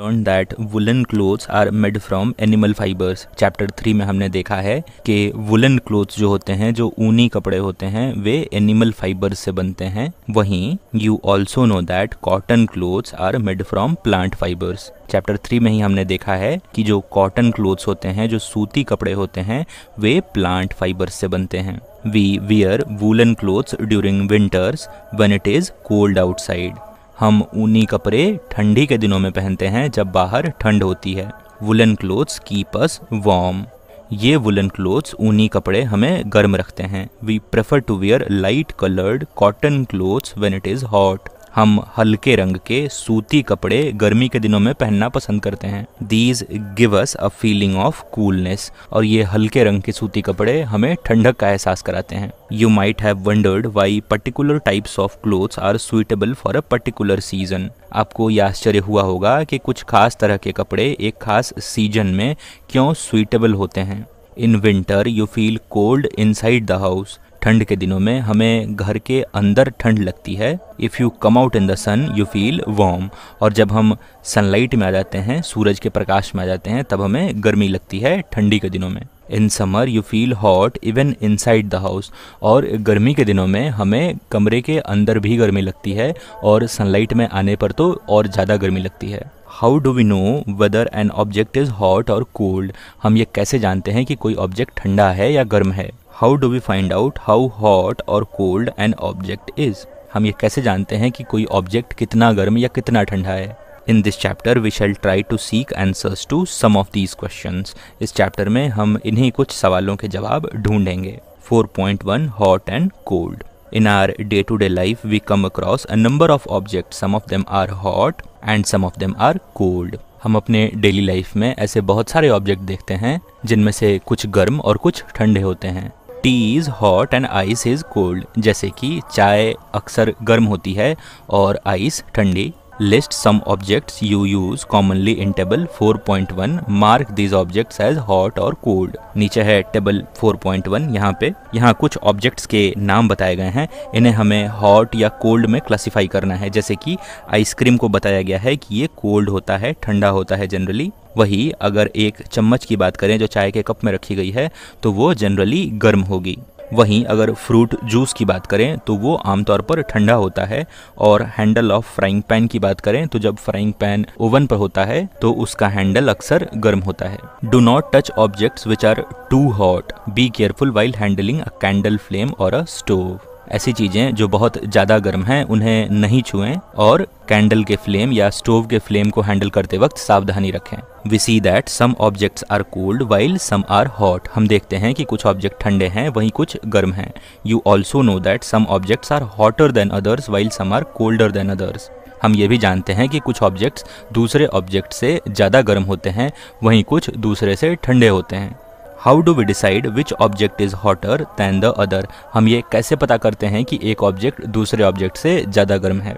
Learn that woollen clothes are made from animal fibres chapter three में हमने देखा है कि वुलन क्लोथ्स जो होते हैं जो ऊनी कपड़े होते हैं वे एनिमल फाइबर से बनते हैं वहीं you also know that cotton clothes are made from plant fibres chapter three में ही हमने देखा है कि जो कॉटन क्लोथ्स होते हैं जो सूती कपड़े होते हैं वे प्लांट फाइबर्स से बनते हैं we wear woollen clothes during winters when it is cold outside हम ऊनी कपड़े ठंडी के दिनों में पहनते हैं जब बाहर ठंड होती है woollen clothes keep us warm ये वुलन क्लोथ्स ऊनी कपड़े हमें गर्म रखते हैं we prefer to wear light coloured cotton clothes when it is hot हम हल्के रंग के सूती कपड़े गर्मी के दिनों में पहनना पसंद करते हैं these give us a feeling of coolness और ये हल्के रंग के सूती कपड़े हमें ठंडक का एहसास कराते हैं you might have wondered why particular types of clothes are suitable for a particular season आपको यह आश्चर्य हुआ होगा कि कुछ खास तरह के कपड़े एक खास सीजन में क्यों सुइटेबल होते हैं in winter you feel cold inside the house ठंड के दिनों में हमें घर के अंदर ठंड लगती है if you come out in the sun you feel warm और जब हम सनलाइट में आ जाते हैं सूरज के प्रकाश में आ जाते हैं तब हमें गर्मी लगती है ठंडी के दिनों में in summer you feel hot even inside the house और गर्मी के दिनों में हमें कमरे के अंदर भी गर्मी लगती है और सनलाइट में आने पर तो और ज़्यादा गर्मी लगती है how do we know whether an object is hot और कोल्ड हम ये कैसे जानते हैं कि कोई ऑब्जेक्ट ठंडा है या गर्म है how do we find out how hot और कोल्ड एन ऑब्जेक्ट इज हम ये कैसे जानते हैं कि कोई ऑब्जेक्ट कितना गर्म या कितना ठंडा है in this chapter we shall try to seek answers to some of these question इस चैप्टर में हम इन्हीं कुछ सवालों के जवाब ढूंढेंगे 4.1 hot and cold in our day to day life we come across a number of object some of them are hot and some of them are cold हम अपने डेली लाइफ में ऐसे बहुत सारे ऑब्जेक्ट देखते हैं जिनमें से कुछ गर्म और कुछ ठंडे होते हैं tea is hot and ice is cold जैसे कि चाय अक्सर गर्म होती है और आइस ठंडी list some objects you use commonly in table 4.1 mark these objects as hot और कोल्ड नीचे है टेबल 4.1 यहाँ पे यहाँ कुछ ऑब्जेक्ट्स के नाम बताए गए हैं इन्हें हमें हॉट या कोल्ड में क्लासीफाई करना है जैसे कि आइसक्रीम को बताया गया है कि ये कोल्ड होता है ठंडा होता है जनरली वही अगर एक चम्मच की बात करें जो चाय के कप में रखी गई है तो वो जनरली गर्म होगी वहीं अगर फ्रूट जूस की बात करें तो वो आमतौर पर ठंडा होता है और हैंडल ऑफ फ्राइंग पैन की बात करें तो जब फ्राइंग पैन ओवन पर होता है तो उसका हैंडल अक्सर गर्म होता है do not touch objects which are too hot be careful while handling a candle flame और अ स्टोव ऐसी चीज़ें जो बहुत ज़्यादा गर्म हैं उन्हें नहीं छुएं और कैंडल के फ्लेम या स्टोव के फ्लेम को हैंडल करते वक्त सावधानी रखें we see that some objects are cold while some are hot हम देखते हैं कि कुछ ऑब्जेक्ट ठंडे हैं वहीं कुछ गर्म हैं you also know that some objects are hotter than others while some are colder than others हम ये भी जानते हैं कि कुछ ऑब्जेक्ट्स दूसरे ऑब्जेक्ट से ज़्यादा गर्म होते हैं वहीं कुछ दूसरे से ठंडे होते हैं how do we decide which object is hotter than the other हम ये कैसे पता करते हैं कि एक ऑब्जेक्ट दूसरे ऑब्जेक्ट से ज़्यादा गर्म है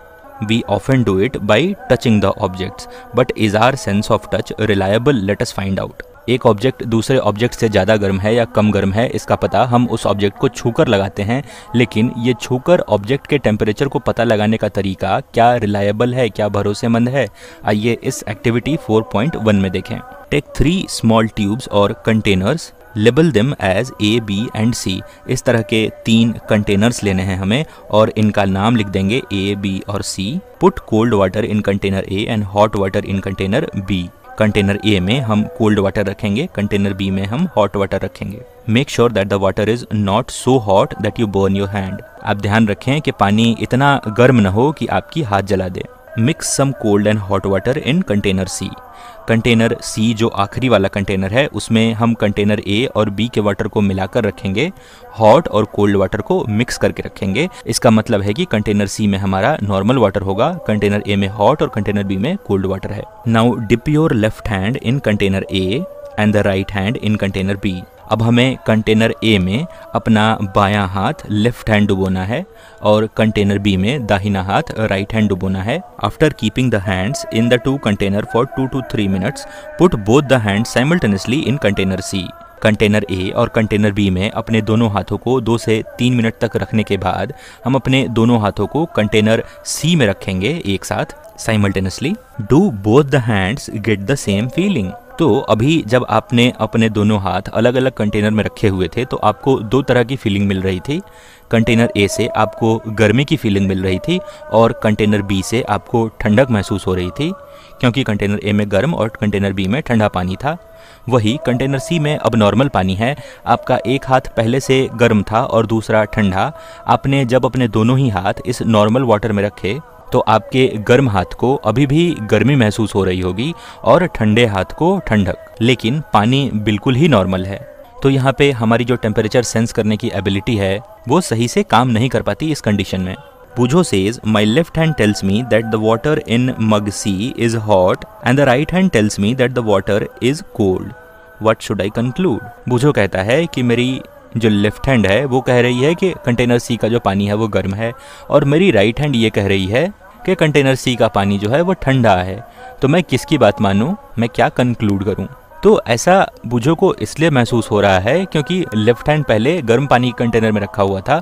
we often do it by touching the objects but is our sense of touch reliable let us find out एक ऑब्जेक्ट दूसरे ऑब्जेक्ट से ज़्यादा गर्म है या कम गर्म है इसका पता हम उस ऑब्जेक्ट को छूकर लगाते हैं लेकिन ये छूकर ऑब्जेक्ट के टेम्परेचर को पता लगाने का तरीका क्या रिलायबल है क्या भरोसेमंद है आइए इस एक्टिविटी 4.1 में देखें टेक थ्री स्मॉल ट्यूब्स और containers label them as A B and C इस तरह के तीन कंटेनर्स लेने हैं हमें और इनका नाम लिख देंगे ए बी और C put cold water in container A and hot water in container B container A में हम कोल्ड वाटर रखेंगे कंटेनर बी में हम हॉट वाटर रखेंगे make sure that the water is not so hot that you burn your hand आप ध्यान रखें कि पानी इतना गर्म न हो कि आपकी हाथ जला दे mix some cold and hot water in container C container C जो आखिरी वाला कंटेनर है उसमें हम कंटेनर ए और बी के वाटर को मिलाकर रखेंगे हॉट और कोल्ड वाटर को मिक्स करके रखेंगे इसका मतलब है कि कंटेनर सी में हमारा नॉर्मल वाटर होगा कंटेनर ए में हॉट और कंटेनर बी में कोल्ड वाटर है now dip your left hand in container A and the right hand in container B अब हमें कंटेनर ए में अपना बायां हाथ लेफ्ट हैंड डुबोना है और कंटेनर बी में दाहिना हाथ राइट हैंड डुबोना है after keeping the hands in the two container for two to three minutes put both the hand simultaneously in container C container A और कंटेनर बी में अपने दोनों हाथों को दो से तीन मिनट तक रखने के बाद हम अपने दोनों हाथों को कंटेनर सी में रखेंगे एक साथ simultaneously do both the hands get the same feeling तो अभी जब आपने अपने दोनों हाथ अलग अलग कंटेनर में रखे हुए थे तो आपको दो तरह की फीलिंग मिल रही थी कंटेनर ए से आपको गर्मी की फीलिंग मिल रही थी और कंटेनर बी से आपको ठंडक महसूस हो रही थी क्योंकि कंटेनर ए में गर्म और कंटेनर बी में ठंडा पानी था वही कंटेनर सी में अब नॉर्मल पानी है आपका एक हाथ पहले से गर्म था और दूसरा ठंडा आपने जब अपने दोनों ही हाथ इस नॉर्मल वाटर में रखे तो आपके गर्म हाथ को अभी भी गर्मी महसूस हो रही होगी और ठंडे हाथ को ठंडक लेकिन पानी बिल्कुल ही नॉर्मल है तो यहाँ पे हमारी जो टेम्परेचर सेंस करने की एबिलिटी है वो सही से काम नहीं कर पाती इस कंडीशन में Boojho says my left hand tells me that the water in mug C is hot and the right hand tells me that the water is cold what should I conclude Boojho कहता है कि मेरी जो लेफ्ट हैंड है वो कह रही है कि कंटेनर सी का जो पानी है वो गर्म है और मेरी राइट हैंड ये कह रही है कि कंटेनर सी का पानी जो है वो ठंडा है तो मैं किसकी बात मानूँ मैं क्या कंक्लूड करूँ तो ऐसा बुझो को इसलिए महसूस हो रहा है क्योंकि लेफ्ट हैंड पहले गर्म पानी के कंटेनर में रखा हुआ था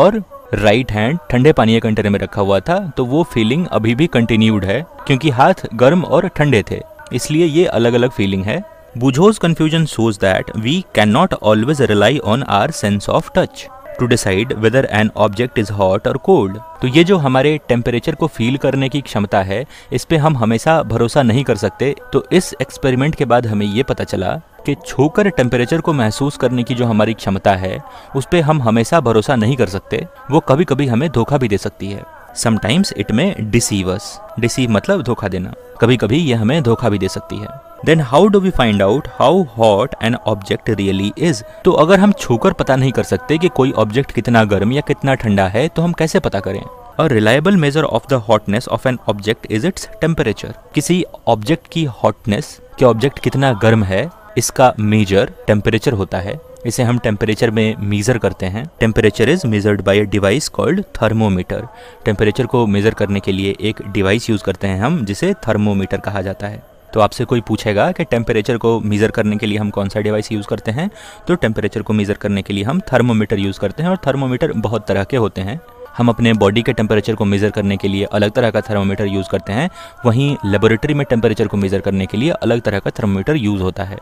और राइट हैंड ठंडे पानी के कंटेनर में रखा हुआ था तो वो फीलिंग अभी भी कंटिन्यूड है क्योंकि हाथ गर्म और ठंडे थे इसलिए ये अलग अलग फीलिंग है Bujo's confusion shows that we cannot always rely on our sense of touch. To decide whether an object is hot और कोल्ड तो ये जो हमारे टेम्परेचर को फील करने की क्षमता है इस पर हम हमेशा भरोसा नहीं कर सकते तो इस एक्सपेरिमेंट के बाद हमें ये पता चला कि छूकर टेम्परेचर को महसूस करने की जो हमारी क्षमता है उस पर हम हमेशा भरोसा नहीं कर सकते वो कभी कभी हमें धोखा भी दे सकती है समटाइम्स इट में डिसीवस डिसीव मतलब धोखा देना कभी कभी यह हमें धोखा भी दे सकती है then how do we find out how hot an object really is तो अगर हम छूकर पता नहीं कर सकते कि कोई ऑब्जेक्ट कितना गर्म या कितना ठंडा है तो हम कैसे पता करें और reliable measure of the hotness of an object is its temperature किसी ऑब्जेक्ट की हॉटनेस के ऑब्जेक्ट कितना गर्म है इसका मेजर टेम्परेचर होता है इसे हम टेम्परेचर में मीज़र करते हैं temperature is measured by a device called thermometer temperature को मेज़र करने के लिए एक डिवाइस यूज़ करते हैं हम जिसे थर्मोमीटर कहा जाता है तो आपसे कोई पूछेगा कि टेम्परेचर को मीज़र करने के लिए हम कौन सा डिवाइस यूज़ करते हैं तो टेम्परेचर को मीज़र करने के लिए हम थर्मोमीटर यूज़ करते हैं और थर्मोमीटर बहुत तरह के होते हैं हम अपने बॉडी के टेम्परेचर को मेज़र करने के लिए अलग तरह का थर्मोमीटर यूज़ करते हैं वहीं लेबोरेटरी में टेम्परेचर को मेज़र करने के लिए अलग तरह का थर्मोमीटर यूज़ होता है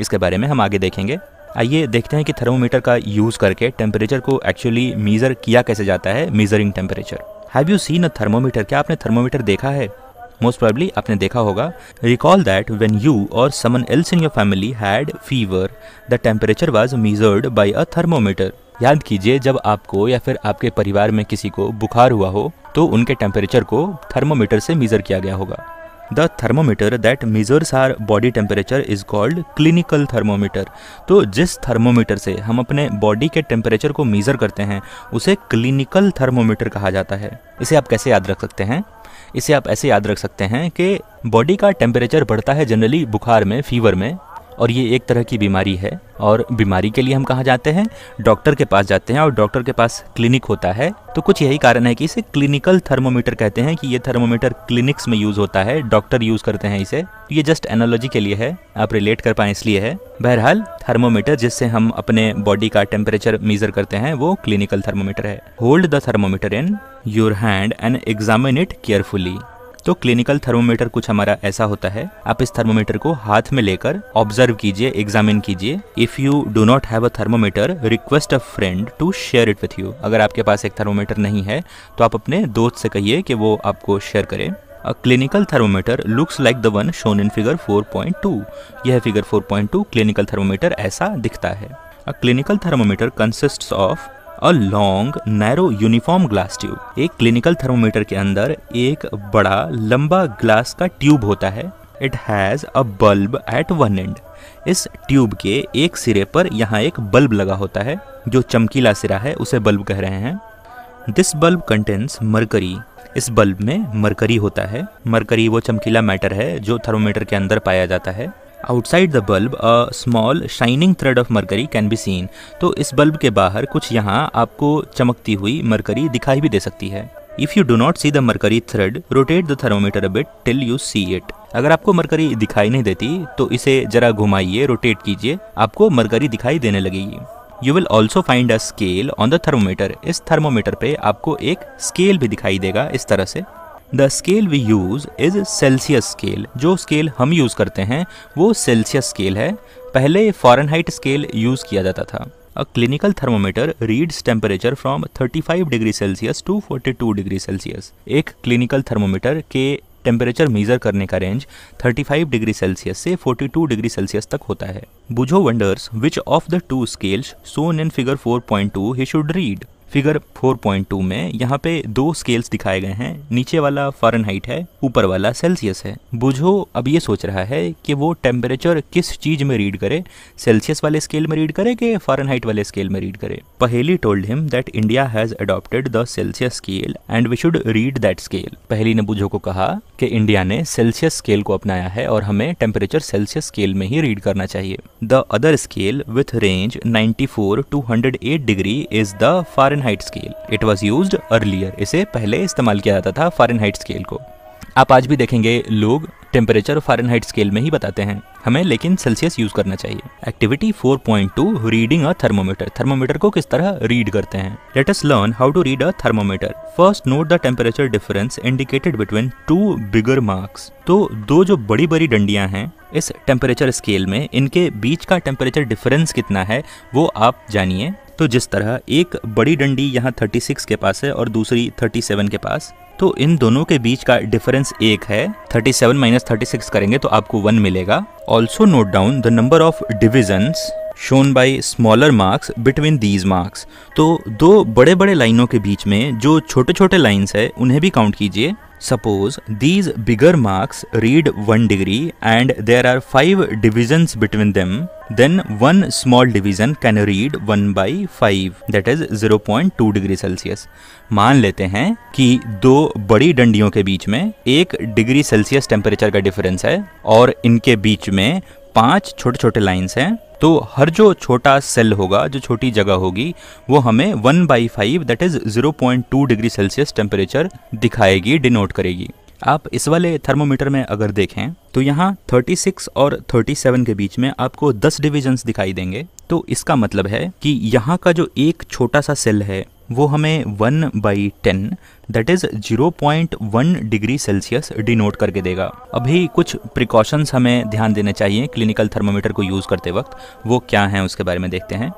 इसके बारे में हम आगे देखेंगे आइए देखते हैं कि थर्मोमीटर का यूज़ करके टेम्परेचर को एक्चुअली मीज़र किया कैसे जाता है measuring temperature have you seen a thermometer क्या आपने थर्मोमीटर देखा है मोस्ट प्रॉबली आपने देखा होगा recall that when you or someone else in your family had fever the temperature was measured by a thermometer याद कीजिए जब आपको या फिर आपके परिवार में किसी को बुखार हुआ हो तो उनके टेम्परेचर को थर्मोमीटर से मीज़र किया गया होगा the thermometer that measures our body temperature is called clinical thermometer तो जिस थर्मोमीटर से हम अपने बॉडी के टेम्परेचर को मेज़र करते हैं उसे क्लिनिकल थर्मोमीटर कहा जाता है इसे आप कैसे याद रख सकते हैं इसे आप ऐसे याद रख सकते हैं कि बॉडी का टेम्परेचर बढ़ता है जनरली बुखार में फीवर में और ये एक तरह की बीमारी है और बीमारी के लिए हम कहाँ जाते हैं डॉक्टर के पास जाते हैं और डॉक्टर के पास क्लिनिक होता है तो कुछ यही कारण है कि इसे क्लिनिकल थर्मोमीटर कहते हैं कि ये थर्मोमीटर क्लिनिक्स में यूज़ होता है डॉक्टर यूज़ करते हैं इसे ये जस्ट एनोलॉजी के लिए है आप रिलेट कर पाए इसलिए है बहरहाल थर्मोमीटर जिससे हम अपने बॉडी का टेम्परेचर मेजर करते हैं वो क्लिनिकल थर्मोमीटर है hold the thermometer in your hand and examine it carefully तो क्लिनिकल थर्मोमीटर कुछ हमारा ऐसा होता है आप इस थर्मोमीटर को हाथ में लेकर ऑब्जर्व कीजिए एग्जामिन कीजिए if you do not have a thermometer request a friend to share it with you अगर आपके पास एक थर्मोमीटर नहीं है तो आप अपने दोस्त से कहिए कि वो आपको शेयर करें a clinical thermometer looks like the one shown in figure 4.2. यह फिगर 4.2 क्लिनिकल थर्मोमीटर ऐसा दिखता है a clinical thermometer consists of a long narrow uniform glass tube एक क्लिनिकल थर्मोमीटर के अंदर एक बड़ा लंबा ग्लास का ट्यूब होता है it has a bulb at one end इस ट्यूब के एक सिरे पर यहाँ एक बल्ब लगा होता है जो चमकीला सिरा है उसे बल्ब कह रहे हैं दिस बल्ब कंटेंस मरकरी इस बल्ब में मरकरी होता है मरकरी वो चमकीला मैटर है जो थर्मोमीटर के अंदर पाया जाता है outside the bulb a small shining thread of mercury can be seen तो इस बल्ब के बाहर कुछ यहाँ आपको चमकती हुई मरकरी दिखाई भी दे सकती है if you do not see the mercury thread rotate the thermometer a bit till you see it अगर आपको मरकरी दिखाई नहीं देती तो इसे जरा घुमाइए रोटेट कीजिए आपको मरकरी दिखाई देने लगेगी you will also find a scale on the thermometer इस थर्मोमीटर पे आपको एक स्केल भी दिखाई देगा इस तरह से the scale we use is Celsius scale जो स्केल हम यूज़ करते हैं वो सेल्सियस स्केल है पहले फॉरनहाइट स्केल यूज़ किया जाता था a clinical thermometer reads temperature from 35 degree Celsius to 42 degree Celsius एक क्लिनिकल थर्मोमीटर के टेम्परेचर मेजर करने का रेंज 35 डिग्री सेल्सियस से 42 डिग्री सेल्सियस तक होता है Boojho wonders which of the two scales shown in figure 4.2 he should read figure 4.2 में यहाँ पे दो स्केल्स दिखाए गए हैं नीचे वाला फ़ारेनहाइट है ऊपर वाला सेल्सियस है बुझो अब ये सोच रहा है कि वो टेम्परेचर किस चीज़ में रीड करे सेल्सियस वाले स्केल में रीड करे कि फ़ारेनहाइट वाले स्केल में रीड करे Paheli told him that India has adopted the Celsius scale and we should read that scale Paheli ने बुझो को कहा कि इंडिया ने सेल्सियस स्केल को अपनाया है और हमें टेम्परेचर सेल्सियस स्केल में ही रीड करना चाहिए the other scale with range four to hundred eight degree is the foreign Fahrenheit scale it was use earlier इसे पहले इस्तेमाल किया जाता था फारेनहाइट स्केल को आप आज भी देखेंगे लोग टेम्परेचर फारेनहाइट स्केल में ही बताते हैं हमें लेकिन सेल्सियस यूज करना चाहिए activity 4.2 reading a thermometer thermometer को किस तरह रीड करते हैं let us learn how to read a thermometer first note the temperature difference indicated between two bigger marks तो दो जो बड़ी बड़ी डंडियां हैं इस टेम्परेचर स्केल में इनके बीच का टेम्परेचर डिफरेंस कितना है वो आप जानिए तो जिस तरह एक बड़ी डंडी यहाँ 36 के पास है और दूसरी 37 के पास तो इन दोनों के बीच का डिफरेंस एक है 37 माइनस थर्टी करेंगे तो आपको वन मिलेगा also note down the number of divisions shown by smaller marks between these marks तो दो बड़े बड़े लाइनों के बीच में जो छोटे छोटे लाइन्स है उन्हें भी काउंट कीजिए suppose these bigger marks read one degree and there are five division between them then one small division can read one by five that is zero point two degree Celsius मान लेते हैं कि दो बड़ी डंडियों के बीच में एक डिग्री सेल्सियस टेम्परेचर का डिफरेंस है और इनके बीच में पांच छोटे छोटे लाइन्स हैं तो हर जो छोटा सेल होगा जो छोटी जगह होगी वो हमें one by five that is zero point two degree Celsius temperature दिखाएगी डिनोट करेगी आप इस वाले थर्मोमीटर में अगर देखें तो यहाँ 36 और 37 के बीच में आपको 10 डिविजन्स दिखाई देंगे तो इसका मतलब है कि यहाँ का जो एक छोटा सा सेल है वो हमें one by ten that is zero point one degree Celsius denote करके देगा अभी कुछ प्रिकॉशंस हमें ध्यान देने चाहिए क्लिनिकल थर्मोमीटर को यूज़ करते वक्त वो क्या हैं उसके बारे में देखते हैं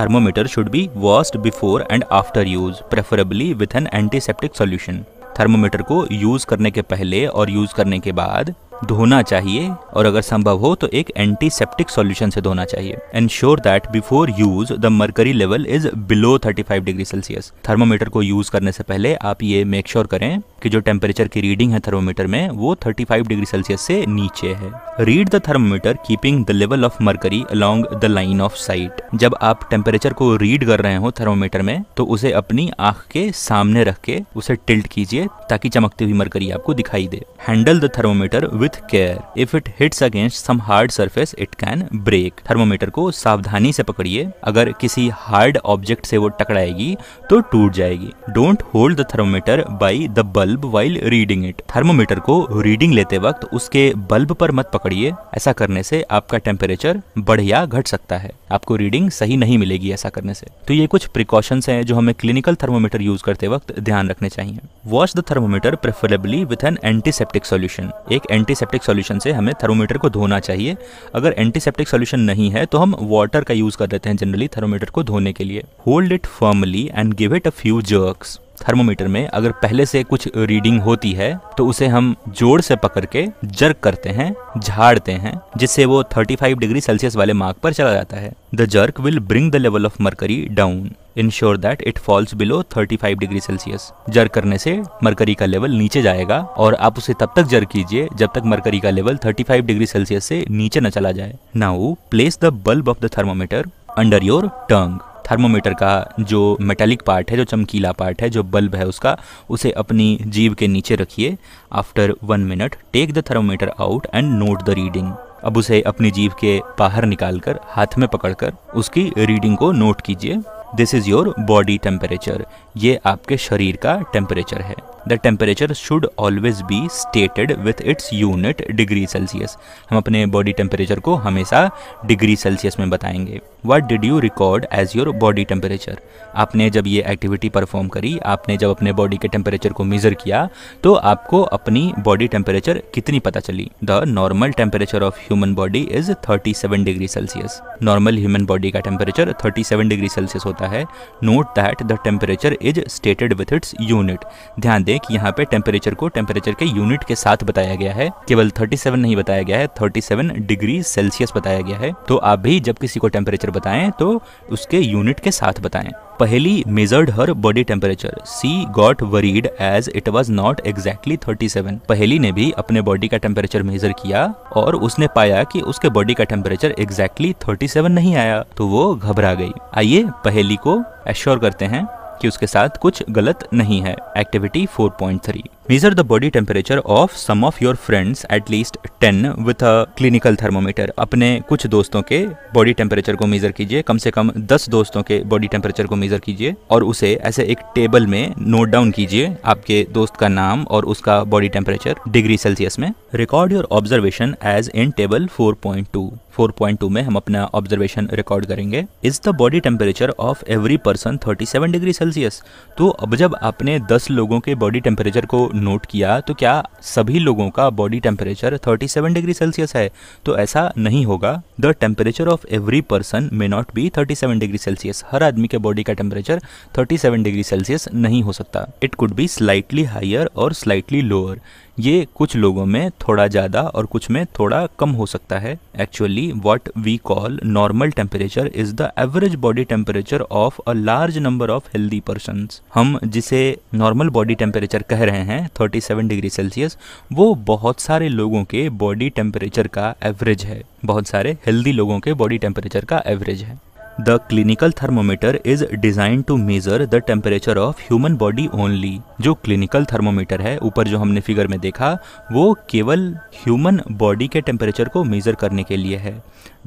thermometer should be washed before and after use preferably with an antiseptic solution thermometer को यूज़ करने के पहले और यूज़ करने के बाद धोना चाहिए और अगर संभव हो तो एक एंटीसेप्टिक सॉल्यूशन से धोना चाहिए ensure that before use the mercury level is below 35 degree Celsius thermometer को यूज करने से पहले आप ये मेक श्योर sure करें कि जो टेम्परेचर की रीडिंग है थर्मोमीटर में वो 35 डिग्री सेल्सियस से नीचे है read the thermometer keeping the level of mercury along the line of sight जब आप टेम्परेचर को रीड कर रहे हो थर्मोमीटर में तो उसे अपनी आंख के सामने रख के उसे टिल्ट कीजिए ताकि चमकती हुई मरकरी आपको दिखाई दे handle the thermometer with with care if it hits against some hard surface it can break thermometer को सावधानी से पकड़िए अगर किसी हार्ड ऑब्जेक्ट से वो टकराएगी तो टूट जाएगी don't hold the thermometer by the bulb while reading it thermometer को रीडिंग लेते वक्त उसके बल्ब पर मत पकड़िए ऐसा करने से आपका टेम्परेचर बढ़िया घट सकता है आपको रीडिंग सही नहीं मिलेगी ऐसा करने से तो ये कुछ प्रिकॉशंस हैं जो हमें क्लिनिकल थर्मोमीटर यूज करते वक्त ध्यान रखने चाहिए wash the thermometer preferably with an antiseptic solution एक एंटी एंटीसेप्टिक सोल्यूशन से हमें थर्मोमीटर को धोना चाहिए अगर एंटीसेप्टिक सोल्यूशन नहीं है तो हम वाटर का यूज़ कर देते हैं जनरली थर्मोमीटर को धोने के लिए hold it firmly and give it a few jerks thermometer में अगर पहले से कुछ रीडिंग होती है तो उसे हम जोर से पकड़ के जर्क करते हैं झाड़ते हैं जिससे वो 35 डिग्री सेल्सियस वाले मार्क पर चला जाता है the jerk will bring the level of mercury down ensure that it falls below 35 degree Celsius jerk करने से मरकरी का लेवल नीचे जाएगा और आप उसे तब तक जर्क कीजिए जब तक मरकरी का लेवल 35 डिग्री सेल्सियस से नीचे न चला जाए now place the bulb of the thermometer under your tongue thermometer का जो मेटेलिक पार्ट है जो चमकीला पार्ट है जो बल्ब है उसका उसे अपनी जीव के नीचे रखिए after one minute take the thermometer out and note the reading अब उसे अपनी जीव के बाहर निकालकर हाथ में पकड़कर उसकी रीडिंग को नोट कीजिए this is your body temperature ये आपके शरीर का टेम्परेचर है the temperature should always be stated with its unit degree Celsius हम अपने बॉडी टेम्परेचर को हमेशा डिग्री सेल्सियस में बताएंगे what did you record as your body temperature आपने जब ये एक्टिविटी परफॉर्म करी आपने जब अपने बॉडी के टेम्परेचर को मेजर किया तो आपको अपनी बॉडी टेम्परेचर कितनी पता चली the normal temperature of human body is thirty seven degree Celsius normal human body का temperature thirty seven degree Celsius होता है note that the temperature is stated with its unit ध्यान दें कि यहाँ पे टेम्परेचर को टेम्परेचर के यूनिट के साथ बताया गया है केवल 37 नहीं बताया गया है 37 डिग्री सेल्सियस बताया गया है तो आप भी जब किसी को टेम्परेचर बताएं तो उसके यूनिट के साथ बताएं Paheli measured her body temperature she got worried as it was not exactly thirty seven Paheli ने भी अपने बॉडी का टेम्परेचर मेजर किया और उसने पाया कि उसके बॉडी का टेम्परेचर एग्जैक्टली थर्टी सेवन नहीं आया तो वो घबरा गई आइए पहली को एश्योर करते हैं कि उसके साथ कुछ गलत नहीं है activity 4.3 measure the body temperature of some of your friends at least ten with a clinical thermometer अपने कुछ दोस्तों के बॉडी टेम्परेचर को मेजर कीजिए कम से कम दस दोस्तों के बॉडी टेम्परेचर को मेजर कीजिए और उसे ऐसे एक टेबल में नोट डाउन कीजिए आपके दोस्त का नाम और उसका बॉडी टेम्परेचर डिग्री सेल्सियस में record your observation as in table four point two 4.2 में हम अपना ऑब्जर्वेशन रिकॉर्ड करेंगे is the body temperature of every person 37 degree Celsius तो अब जब आपने 10 लोगों के बॉडी टेम्परेचर को नोट किया तो क्या सभी लोगों का बॉडी टेम्परेचर 37 डिग्री सेल्सियस है तो ऐसा नहीं होगा the temperature of every person may not be 37 degree Celsius हर आदमी के बॉडी का टेम्परेचर 37 डिग्री सेल्सियस नहीं हो सकता it could be slightly higher or slightly lower ये कुछ लोगों में थोड़ा ज़्यादा और कुछ में थोड़ा कम हो सकता है actually what we call normal temperature is the average body temperature of a large number of healthy person हम जिसे नॉर्मल बॉडी टेम्परेचर कह रहे हैं 37 डिग्री सेल्सियस वो बहुत सारे लोगों के बॉडी टेम्परेचर का एवरेज है बहुत सारे हेल्दी लोगों के बॉडी टेम्परेचर का एवरेज है The clinical thermometer is designed to measure the temperature of human body only. जो clinical thermometer है ऊपर जो हमने figure में देखा वो केवल human body के temperature को measure करने के लिए है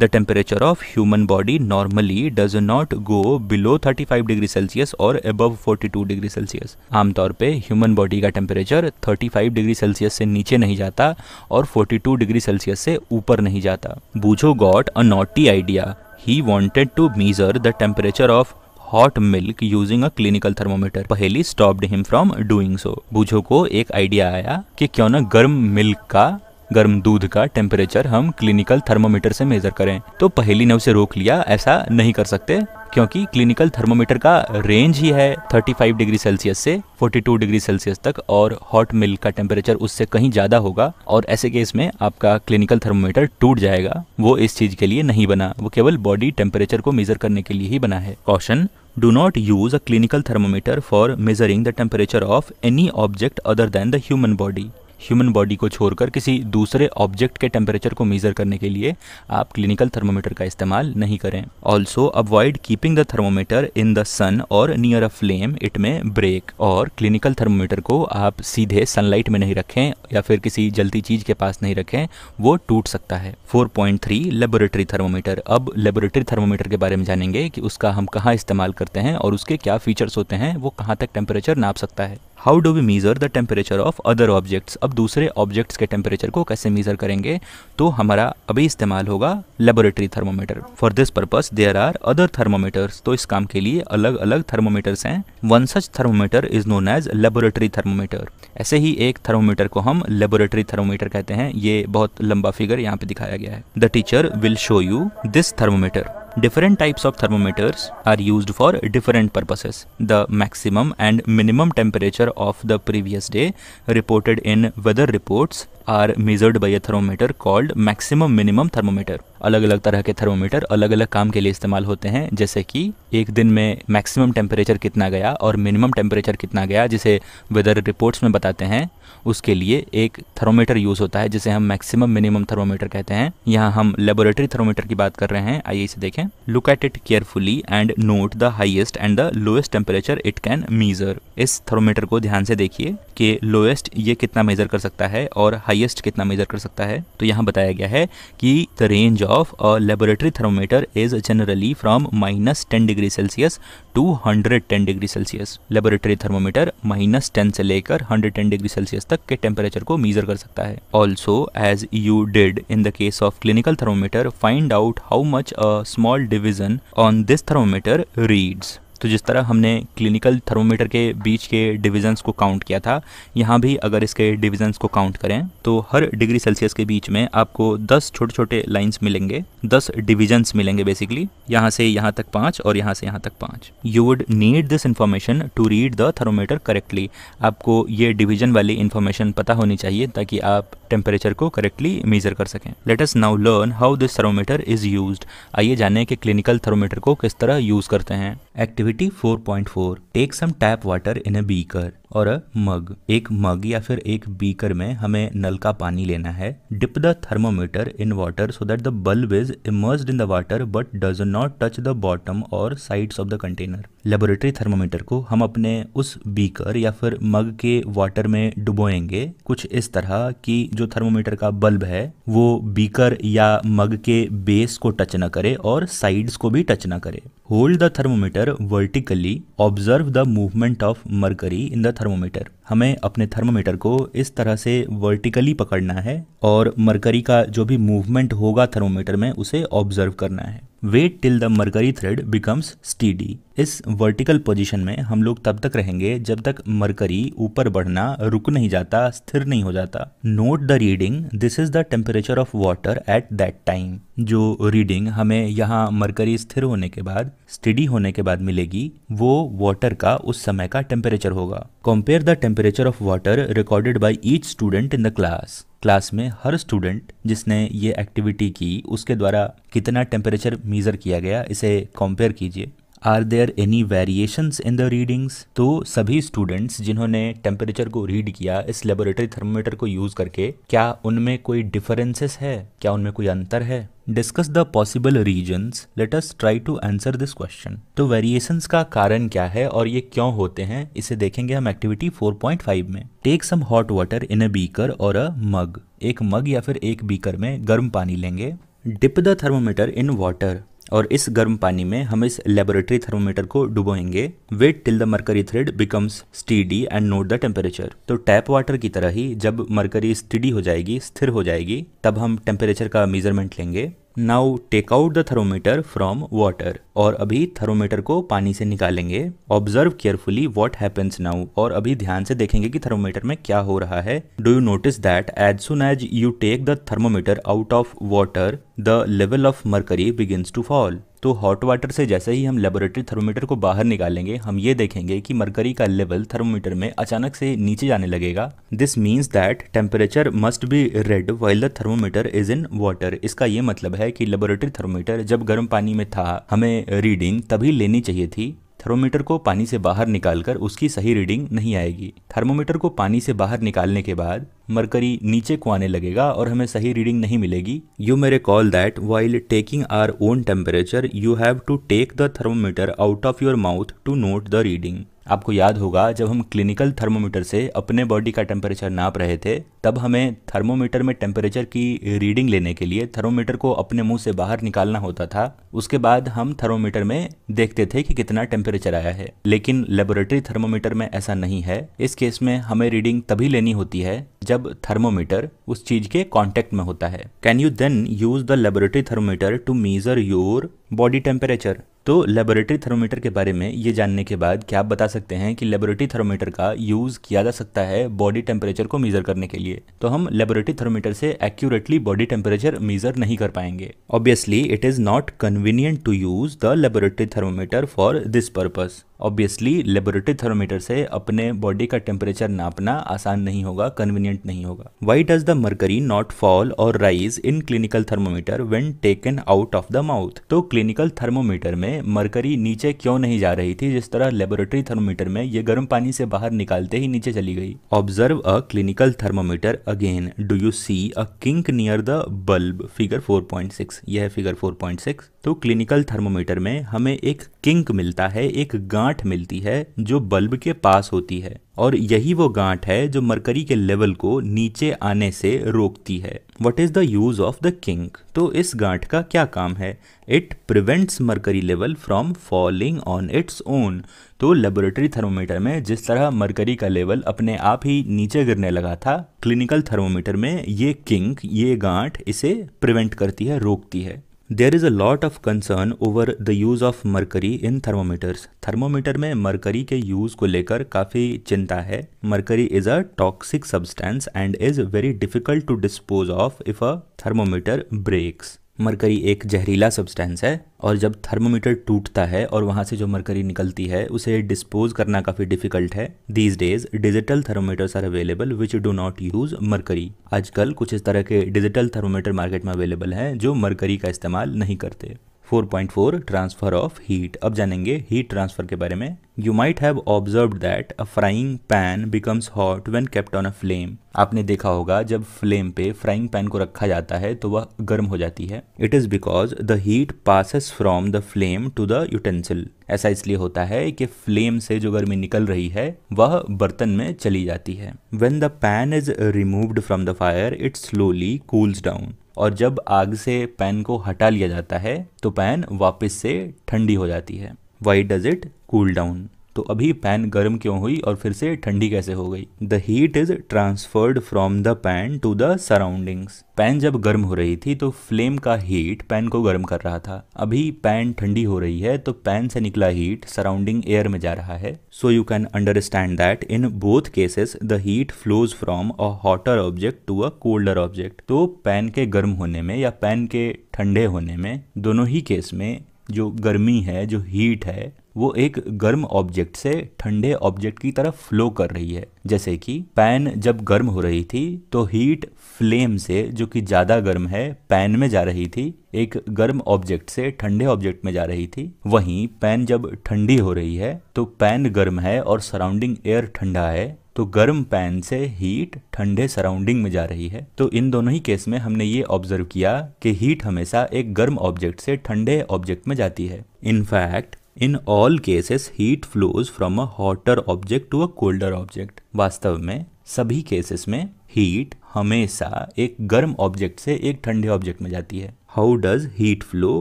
The temperature of human body normally does not go below 35 degree Celsius और अबव 42 डिग्री सेल्सियस आमतौर पे ह्यूमन बॉडी का टेम्परेचर 35 डिग्री सेल्सियस से नीचे नहीं जाता और 42 डिग्री सेल्सियस से ऊपर नहीं जाता Boojho got a naughty idea he wanted to measure the temperature of hot milk using a clinical thermometer Paheli stopped him from doing so Boojho को एक आइडिया आया कि क्यों ना गर्म मिल्क का गर्म दूध का टेम्परेचर हम क्लिनिकल थर्मोमीटर से मेजर करें तो पहली नव से रोक लिया ऐसा नहीं कर सकते क्योंकि क्लिनिकल थर्मोमीटर का रेंज ही है 35 डिग्री सेल्सियस से 42 डिग्री सेल्सियस तक और हॉट मिल्क का टेम्परेचर उससे कहीं ज़्यादा होगा और ऐसे केस में आपका क्लिनिकल थर्मोमीटर टूट जाएगा वो इस चीज़ के लिए नहीं बना वो केवल बॉडी टेम्परेचर को मेजर करने के लिए ही बना है caution do not use a clinical thermometer for measuring the temperature of any object other than the human body human body को छोड़कर किसी दूसरे ऑब्जेक्ट के टेम्परेचर को मेज़र करने के लिए आप क्लिनिकल थर्मोमीटर का इस्तेमाल नहीं करें also avoid keeping the thermometer in the sun or near a flame it may break और क्लिनिकल थर्मोमीटर को आप सीधे सनलाइट में नहीं रखें या फिर किसी जलती चीज़ के पास नहीं रखें वो टूट सकता है four point three laboratory thermometer अब लेबोरेटरी थर्मोमीटर के बारे में जानेंगे कि उसका हम कहाँ इस्तेमाल करते हैं और उसके क्या फीचर्स होते हैं वो कहाँ तक टेम्परेचर नाप सकता है how do we measure the temperature of other objects अब दूसरे ऑब्जेक्ट्स के टेम्परेचर को कैसे मीज़र करेंगे तो हमारा अभी इस्तेमाल होगा laboratory thermometer for this purpose there are other thermometers तो इस काम के लिए अलग अलग थर्मोमीटर्स हैं one such thermometer is known as laboratory thermometer ऐसे ही एक थर्मोमीटर को हम लेबोरेटरी थर्मोमीटर कहते हैं ये बहुत लंबा फिगर यहाँ पे दिखाया गया है the teacher will show you this thermometer Different types of thermometers are used for different purposes. The maximum and minimum temperature of the previous day reported in weather reports are measured by a thermometer called maximum minimum thermometer. अलग अलग तरह के thermometer अलग अलग काम के लिए इस्तेमाल होते हैं जैसे कि एक दिन में मैक्सिमम टेम्परेचर कितना गया और मिनिमम टेम्परेचर कितना गया जिसे वेदर रिपोर्ट्स में बताते हैं उसके लिए एक थर्मोमीटर यूज़ होता है जिसे हम मैक्सिमम मिनिमम थर्मोमीटर कहते हैं यहाँ हम लेबोरेटरी थर्मोमीटर की बात कर रहे हैं आइए इसे देखें look at it carefully and note the highest and the lowest temperature it can measure इस थर्मोमीटर को ध्यान से देखिए कि लोएस्ट ये कितना मेजर कर सकता है और हाइएस्ट कितना मेजर कर सकता है तो यहाँ बताया गया है कि the range of a laboratory thermometer is generally from minus ten degree Celsius to hundred ten degree Celsius laboratory thermometer minus ten से लेकर hundred ten degree Celsius Celsius तक के टेम्परेचर को मीजर कर सकता है also as you did in the case of clinical thermometer find out how much a small division on this thermometer reads तो जिस तरह हमने क्लिनिकल थर्मोमीटर के बीच के डिविजन्स को काउंट किया था यहाँ भी अगर इसके डिविजन्स को काउंट करें तो हर डिग्री सेल्सियस के बीच में आपको दस छोटे छोटे लाइन्स मिलेंगे दस डिविजन्स मिलेंगे बेसिकली यहाँ से यहाँ तक पाँच और यहाँ से यहाँ तक पाँच you would need this information to read the thermometer correctly आपको ये डिविजन वाली इन्फॉर्मेशन पता होनी चाहिए ताकि आप टेम्परेचर को करेक्टली मेजर कर सकें let's now learn how this thermometer is use आइए जाने के क्लिनिकल थर्मोमीटर को किस तरह यूज करते हैं activity 4.4 point four take some tap water in a beaker और अ मग एक मग या फिर एक बीकर में हमें नल का पानी लेना है dip the thermometer in water so that the bulb is immersed in the water but does not touch the bottom और sides of the container laboratory thermometer को हम अपने उस बीकर या फिर मग के वाटर में डुबोएंगे कुछ इस तरह की जो जो थर्मोमीटर का बल्ब है वो बीकर या मग के बेस को टच न करे और साइड्स को भी टच ना करे hold the thermometer vertically observe the movement of mercury in the thermometer हमें अपने थर्मोमीटर को इस तरह से वर्टिकली पकड़ना है और मरकरी का जो भी मूवमेंट होगा थर्मोमीटर में उसे ऑब्जर्व करना है wait till the mercury thread becomes steady इस वर्टिकल पोजीशन में हम लोग तब तक रहेंगे जब तक मरकरी ऊपर बढ़ना रुक नहीं जाता स्थिर नहीं हो जाता note the reading this is the temperature of water at that time जो रीडिंग हमें यहाँ मरकरी स्थिर होने के बाद स्टडी होने के बाद मिलेगी वो वाटर का उस समय का टेम्परेचर होगा compare the temperature of water recorded by each student in the class class में हर स्टूडेंट जिसने ये एक्टिविटी की उसके द्वारा कितना टेम्परेचर मीज़र किया गया इसे कंपेयर कीजिए are there any variations in the readings तो सभी स्टूडेंट्स जिन्होंने टेम्परेचर को रीड किया इस लेबोरेटरी थर्मोमीटर को यूज करके क्या उनमें कोई डिफरेंसेस है क्या उनमें कोई अंतर है discuss the possible reason let us try to answer this question तो वेरिएशंस का कारण क्या है और ये क्यों होते हैं इसे देखेंगे हम एक्टिविटी 4.5 में take some hot water in a beaker और अ मग एक मग या फिर एक बीकर में गर्म पानी लेंगे dip the thermometer in water और इस गर्म पानी में हम इस लेबोरेटरी थर्मोमीटर को डुबोएंगे wait till the mercury thread becomes steady and note the temperature तो टैप वाटर की तरह ही जब मरकरी स्टीडी हो जाएगी स्थिर हो जाएगी तब हम टेम्परेचर का मेजरमेंट लेंगे now take out the thermometer from water और अभी थर्मोमीटर को पानी से निकालेंगे observe carefully what happens now और अभी ध्यान से देखेंगे कि थर्मोमीटर में क्या हो रहा है do you notice that as soon as you take the thermometer out of water the level of mercury begins to fall तो हॉट वाटर से जैसे ही हम लेबोरेटरी थर्मोमीटर को बाहर निकालेंगे हम ये देखेंगे कि मरकरी का लेवल थर्मोमीटर में अचानक से नीचे जाने लगेगा this means that temperature must be read while the thermometer is in water इसका ये मतलब है कि लेबोरेटरी थर्मोमीटर जब गर्म पानी में था हमें रीडिंग तभी लेनी चाहिए थी थर्मोमीटर को पानी से बाहर निकालकर उसकी सही रीडिंग नहीं आएगी थर्मोमीटर को पानी से बाहर निकालने के बाद मरकरी नीचे को आने लगेगा और हमें सही रीडिंग नहीं मिलेगी you may call that while taking our own temperature you have to take the thermometer out of your mouth to note the reading आपको याद होगा जब हम क्लिनिकल थर्मोमीटर से अपने बॉडी का टेम्परेचर नाप रहे थे तब हमें थर्मोमीटर में टेम्परेचर की रीडिंग लेने के लिए थर्मोमीटर को अपने मुंह से बाहर निकालना होता था उसके बाद हम थर्मोमीटर में देखते थे कि कितना टेम्परेचर आया है लेकिन लेबोरेटरी थर्मोमीटर में ऐसा नहीं है इस केस में हमें रीडिंग तभी लेनी होती है जब थर्मोमीटर उस चीज के कॉन्टेक्ट में होता है can you then use the laboratory thermometer to measure your body temperature तो लेबोरेटरी थर्मोमीटर के बारे में ये जानने के बाद क्या आप बता सकते हैं कि लेबोरेटरी थर्मोमीटर का यूज़ किया जा सकता है बॉडी टेम्परेचर को मीज़र करने के लिए तो हम लेबोरेटरी थर्मोमीटर से एक्यूरेटली बॉडी टेम्परेचर मीज़र नहीं कर पाएंगे obviously it is not convenient to use the laboratory thermometer for this purpose obviously laboratory thermometer से अपने बॉडी का टेम्परेचर नापना आसान नहीं होगा कन्वीनियंट नहीं होगा why does the mercury not fall और rise in clinical thermometer when taken out of the mouth तो क्लिनिकल थर्मोमीटर में मरकरी नीचे क्यों नहीं जा रही थी जिस तरह लेबोरेटरी थर्मोमीटर में ये गर्म पानी से बाहर निकालते ही नीचे चली गई observe a clinical thermometer again do you see a kink near the bulb figure 4.6 यह फोर फिगर 4.6 तो क्लिनिकल थर्मोमीटर में हमें एक किंक मिलता है एक गांठ मिलती है जो बल्ब के पास होती है और यही वो गांठ है जो मरकरी के लेवल को नीचे आने से रोकती है what is the use of the kink तो इस गांठ का क्या काम है it prevents mercury level from falling on its own तो लेबोरेटरी थर्मोमीटर में जिस तरह मरकरी का लेवल अपने आप ही नीचे गिरने लगा था क्लिनिकल थर्मोमीटर में ये किंक ये गांठ इसे प्रिवेंट करती है रोकती है there is a lot of concern over the use of mercury in thermometers thermometer में मरकरी के यूज़ को लेकर काफ़ी चिंता है mercury is a toxic substance and is very difficult to dispose of if a thermometer breaks mercury एक जहरीला substance है और जब थर्मोमीटर टूटता है और वहाँ से जो मरकरी निकलती है उसे डिस्पोज करना काफ़ी डिफिकल्ट है these days digital thermometers are available which do not use mercury आजकल कुछ इस तरह के डिजिटल थर्मोमीटर मार्केट में अवेलेबल हैं जो मरकरी का इस्तेमाल नहीं करते 4.4 ट्रांसफर ऑफ हीट अब जानेंगे हीट ट्रांसफर के बारे में you might have observed that a frying pan becomes hot when kept on a flame आपने देखा होगा जब फ्लेम पे फ्राइंग पैन को रखा जाता है तो वह गर्म हो जाती है it is because the heat passes from the flame to the utensil ऐसा इसलिए होता है कि फ्लेम से जो गर्मी निकल रही है वह बर्तन में चली जाती है when the pan is removed from the fire it slowly cools down और जब आग से पैन को हटा लिया जाता है तो पैन वापस से ठंडी हो जाती है why does it cool down तो अभी पैन गर्म क्यों हुई और फिर से ठंडी कैसे हो गई the heat is transferred from the pan to the surroundings pan जब गर्म हो रही थी तो फ्लेम का हीट पैन को गर्म कर रहा था अभी पैन ठंडी हो रही है तो पैन से निकला हीट सराउंडिंग एयर में जा रहा है so you can understand that in both cases the heat flows from a hotter object to a colder object तो पैन के गर्म होने में या पैन के ठंडे होने में दोनों ही केस में जो गर्मी है जो हीट है वो एक गर्म ऑब्जेक्ट से ठंडे ऑब्जेक्ट की तरफ फ्लो कर रही है जैसे कि पैन जब गर्म हो रही थी तो हीट फ्लेम से जो कि ज़्यादा गर्म है पैन में जा रही थी एक गर्म ऑब्जेक्ट से ठंडे ऑब्जेक्ट में जा रही थी वहीं पैन जब ठंडी हो रही है तो पैन गर्म है और सराउंडिंग एयर ठंडा है तो गर्म पैन से हीट ठंडे सराउंडिंग में जा रही है तो इन दोनों ही केस में हमने ये ऑब्जर्व किया कि हीट हमेशा एक गर्म ऑब्जेक्ट से ठंडे ऑब्जेक्ट में जाती है in fact in all cases heat flows from a hotter object to a colder object वास्तव में सभी केसेस में हीट हमेशा एक गर्म ऑब्जेक्ट से एक ठंडे ऑब्जेक्ट में जाती है how does heat flow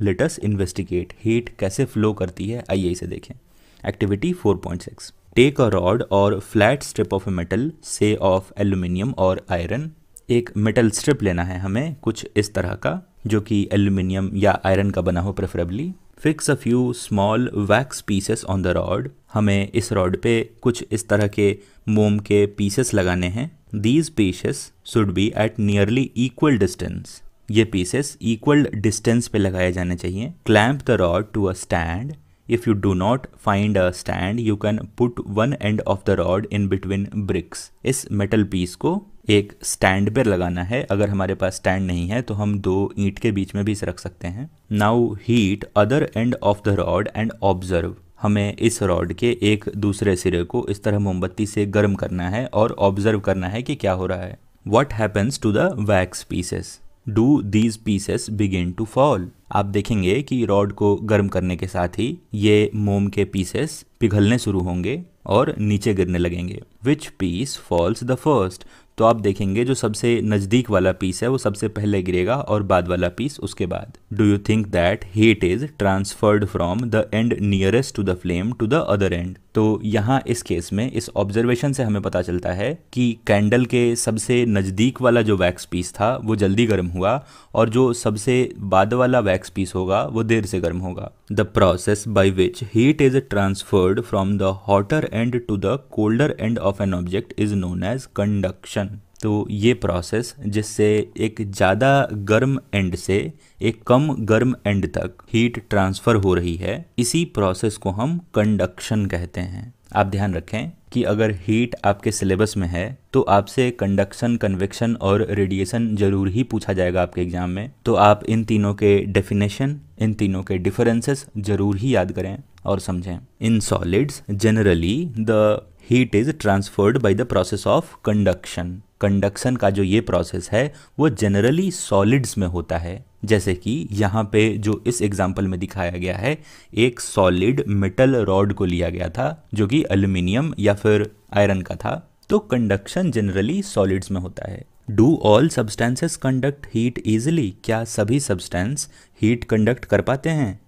let's investigate heat कैसे फ्लो करती है आइए इसे देखें एक्टिविटी 4.6 टेक अ रॉड और flat strip of a metal say of aluminium और आयरन एक मेटल स्ट्रिप लेना है हमें कुछ इस तरह का जो कि एल्यूमिनियम या आयरन का बना हो preferably fix a few small wax pieces on the rod हमें इस रॉड पे कुछ इस तरह के मोम के पीसेस लगाने हैं these pieces should be at nearly equal distance ये पीसेस इक्वल डिस्टेंस पे लगाए जाने चाहिए clamp the rod to a stand If you do not find a stand, you can put one end of the rod in between bricks. इस metal piece को एक stand पर लगाना है अगर हमारे पास स्टैंड नहीं है तो हम दो ईंट के बीच में भी इसे रख सकते हैं now heat other end of the rod and observe हमें इस रॉड के एक दूसरे सिरे को इस तरह मोमबत्ती से गर्म करना है और ऑब्जर्व करना है कि क्या हो रहा है what happens to the wax pieces do these pieces begin to fall आप देखेंगे कि रॉड को गर्म करने के साथ ही ये मोम के पीसेस पिघलने शुरू होंगे और नीचे गिरने लगेंगे which piece falls the first तो आप देखेंगे जो सबसे नज़दीक वाला पीस है वो सबसे पहले गिरेगा और बाद वाला पीस उसके बाद do you think that heat is transferred from the end nearest to the flame to the other end तो यहाँ इस केस में इस ऑब्जर्वेशन से हमें पता चलता है कि कैंडल के सबसे नज़दीक वाला जो वैक्स पीस था वो जल्दी गर्म हुआ और जो सबसे बाद वाला वैक्स पीस होगा वो देर से गर्म होगा the process by which heat is transferred from the hotter end to the colder end of an object is known as conduction तो ये प्रोसेस जिससे एक ज़्यादा गर्म एंड से एक कम गर्म एंड तक हीट ट्रांसफ़र हो रही है इसी प्रोसेस को हम कंडक्शन कहते हैं आप ध्यान रखें कि अगर हीट आपके सिलेबस में है तो आपसे कंडक्शन कन्वेक्शन और रेडिएशन जरूर ही पूछा जाएगा आपके एग्ज़ाम में तो आप इन तीनों के डेफिनेशन इन तीनों के डिफरेंसेस जरूर ही याद करें और समझें in solids generally the heat is transferred by the process of conduction conduction का जो ये प्रोसेस है वो जनरली सॉलिड्स में होता है जैसे कि यहाँ पे जो इस एग्जाम्पल में दिखाया गया है एक सॉलिड मेटल रॉड को लिया गया था जो कि अल्यूमिनियम या फिर आयरन का था तो कंडक्शन जनरली सॉलिड्स में होता है do all substances conduct heat easily क्या सभी सब्सटेंस हीट कंडक्ट कर पाते हैं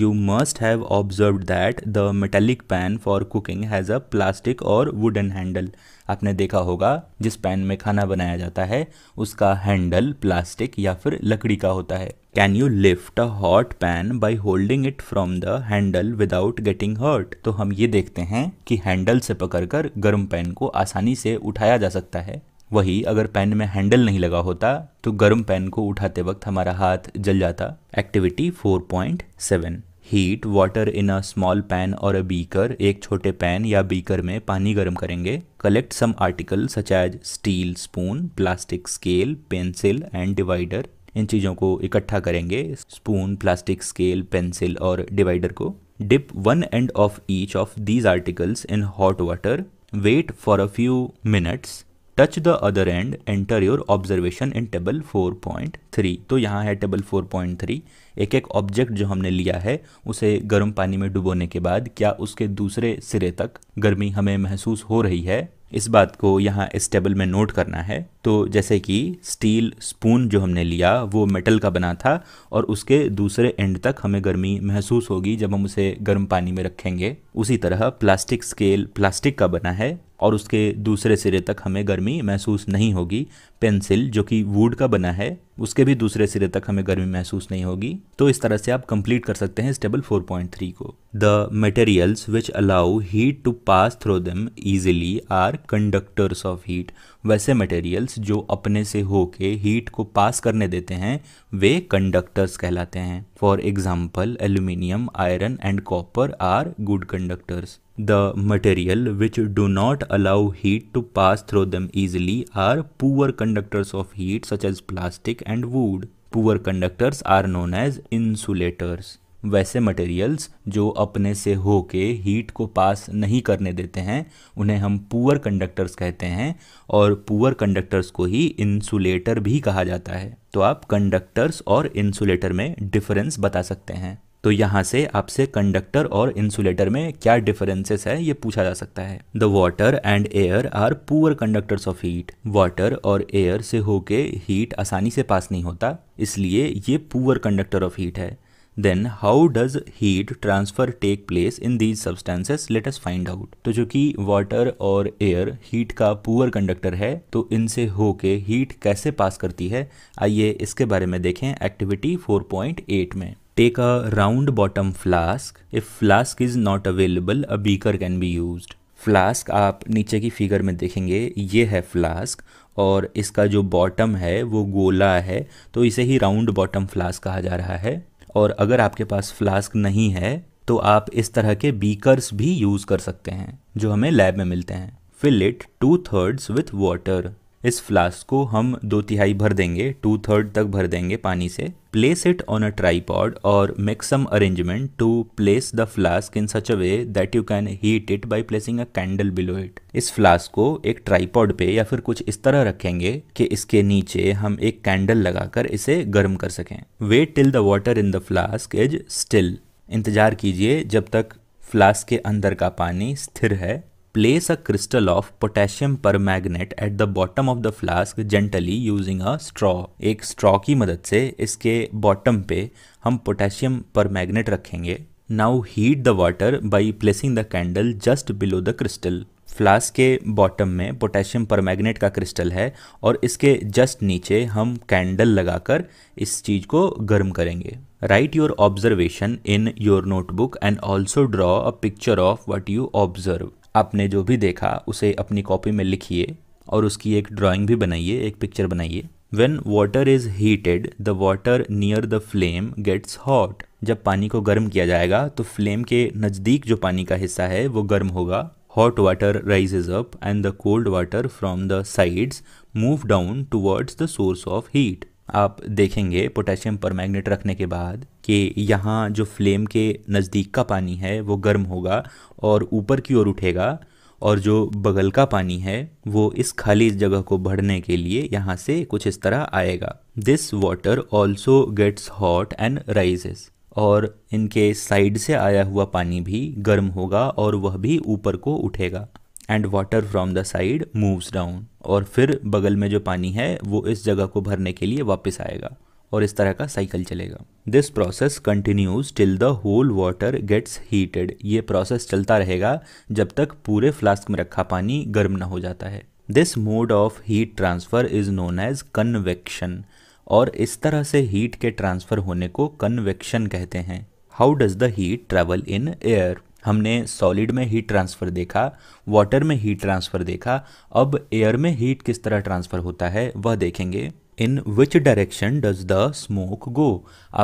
you must have observed that the metallic pan for cooking has a plastic or wooden handle आपने देखा होगा जिस पैन में खाना बनाया जाता है उसका हैंडल प्लास्टिक या फिर लकड़ी का होता है can you lift a hot pan by holding it from the handle without getting hurt तो हम ये देखते हैं कि हैंडल से पकड़कर गर्म पैन को आसानी से उठाया जा सकता है वही अगर पैन में हैंडल नहीं लगा होता तो गर्म पैन को उठाते वक्त हमारा हाथ जल जाता activity 4.7 heat water in a small pan और अ बीकर एक छोटे पैन या बीकर में पानी गर्म करेंगे collect some article such as steel spoon plastic scale pencil and divider इन चीज़ों को इकट्ठा करेंगे स्पून प्लास्टिक स्केल पेंसिल और डिवाइडर को dip one end of each of these articles in hot water wait for a few minutes touch the other end enter your observation in table 4.3 तो यहाँ है टेबल 4.3 एक एक object जो हमने लिया है उसे गर्म पानी में डुबोने के बाद क्या उसके दूसरे सिरे तक गर्मी हमें महसूस हो रही है इस बात को यहाँ इस टेबल में नोट करना है तो जैसे कि स्टील स्पून जो हमने लिया वो मेटल का बना था और उसके दूसरे एंड तक हमें गर्मी महसूस होगी जब हम उसे गर्म पानी में रखेंगे उसी तरह प्लास्टिक स्केल प्लास्टिक का बना है और उसके दूसरे सिरे तक हमें गर्मी महसूस नहीं होगी पेंसिल जो कि वुड का बना है उसके भी दूसरे सिरे तक हमें गर्मी महसूस नहीं होगी तो इस तरह से आप कंप्लीट कर सकते हैं स्टेबल 4.3 को the materials which allow heat to pass through them easily are conductors of heat वैसे मटेरियल्स जो अपने से होके हीट को पास करने देते हैं वे कंडक्टर्स कहलाते हैं for example aluminium iron and copper are good conductors the material which do not allow heat to pass through them easily are poor conductors of heat such as plastic and wood. Poor conductors are known as insulators. वैसे materials जो अपने से होके heat को पास नहीं करने देते हैं उन्हें हम पुअर कंडक्टर्स कहते हैं और पुअर कंडक्टर्स को ही इंसुलेटर भी कहा जाता है तो आप कंडक्टर्स और इंसुलेटर में डिफरेंस बता सकते हैं तो यहाँ से आपसे कंडक्टर और इंसुलेटर में क्या डिफरेंसेस है ये पूछा जा सकता है the water and air are poor conductors of heat water और एयर से होके हीट आसानी से पास नहीं होता इसलिए ये पुअर कंडक्टर ऑफ हीट है then how does heat transfer take place in these substances let us find out तो जो वाटर और एयर हीट का पुअर कंडक्टर है तो इनसे होके हीट कैसे पास करती है आइए इसके बारे में देखें एक्टिविटी 4.8 में Take a round bottom flask. If flask is not available, a beaker can be used. Flask आप नीचे की फिगर में देखेंगे ये है फ्लास्क और इसका जो बॉटम है वो गोला है तो इसे ही राउंड बॉटम फ्लास्क कहा जा रहा है और अगर आपके पास फ्लास्क नहीं है तो आप इस तरह के बीकर्स भी यूज़ कर सकते हैं जो हमें लैब में मिलते हैं fill it two thirds with water इस फ्लास्क को हम दो तिहाई भर देंगे टू थर्ड तक भर देंगे पानी से place it on a tripod और make some arrangement to place the flask in such a way that you can heat it by placing a candle below it इस फ्लास्क को एक ट्राईपॉड पे या फिर कुछ इस तरह रखेंगे कि इसके नीचे हम एक कैंडल लगाकर इसे गर्म कर सकें wait till the water in the flask is still इंतजार कीजिए जब तक फ्लास्क के अंदर का पानी स्थिर है Place a crystal of potassium permanganate at the bottom of the flask gently using a straw. एक straw की मदद से इसके bottom पे हम potassium permanganate रखेंगे Now heat the water by placing the candle just below the crystal. Flask के bottom में पोटेशियम परमैग्नेट का क्रिस्टल है और इसके जस्ट नीचे हम कैंडल लगाकर इस चीज़ को गर्म करेंगे write your observation in your notebook and also draw a picture of what you observe आपने जो भी देखा उसे अपनी कॉपी में लिखिए और उसकी एक ड्राइंग भी बनाइए एक पिक्चर बनाइए when water is heated the water near the flame gets hot जब पानी को गर्म किया जाएगा तो फ्लेम के नज़दीक जो पानी का हिस्सा है वो गर्म होगा hot water rise up and the cold water from the sides move down towards the source of heat आप देखेंगे पोटेशियम पर मैगनेट रखने के बाद कि यहाँ जो फ्लेम के नज़दीक का पानी है वो गर्म होगा और ऊपर की ओर उठेगा और जो बगल का पानी है वो इस खाली जगह को भरने के लिए यहाँ से कुछ इस तरह आएगा this water also gets hot and rises और इनके साइड से आया हुआ पानी भी गर्म होगा और वह भी ऊपर को उठेगा and water from the side moves down और फिर बगल में जो पानी है वो इस जगह को भरने के लिए वापस आएगा और इस तरह का साइकिल चलेगा this process continues till the whole water gets heated ये प्रोसेस चलता रहेगा जब तक पूरे फ्लास्क में रखा पानी गर्म ना हो जाता है this mode of heat transfer is known as convection और इस तरह से हीट के ट्रांसफ़र होने को कन्वेक्शन कहते हैं how does the heat travel in air हमने सॉलिड में हीट ट्रांसफ़र देखा वाटर में हीट ट्रांसफ़र देखा अब एयर में हीट किस तरह ट्रांसफ़र होता है वह देखेंगे in which direction does the smoke go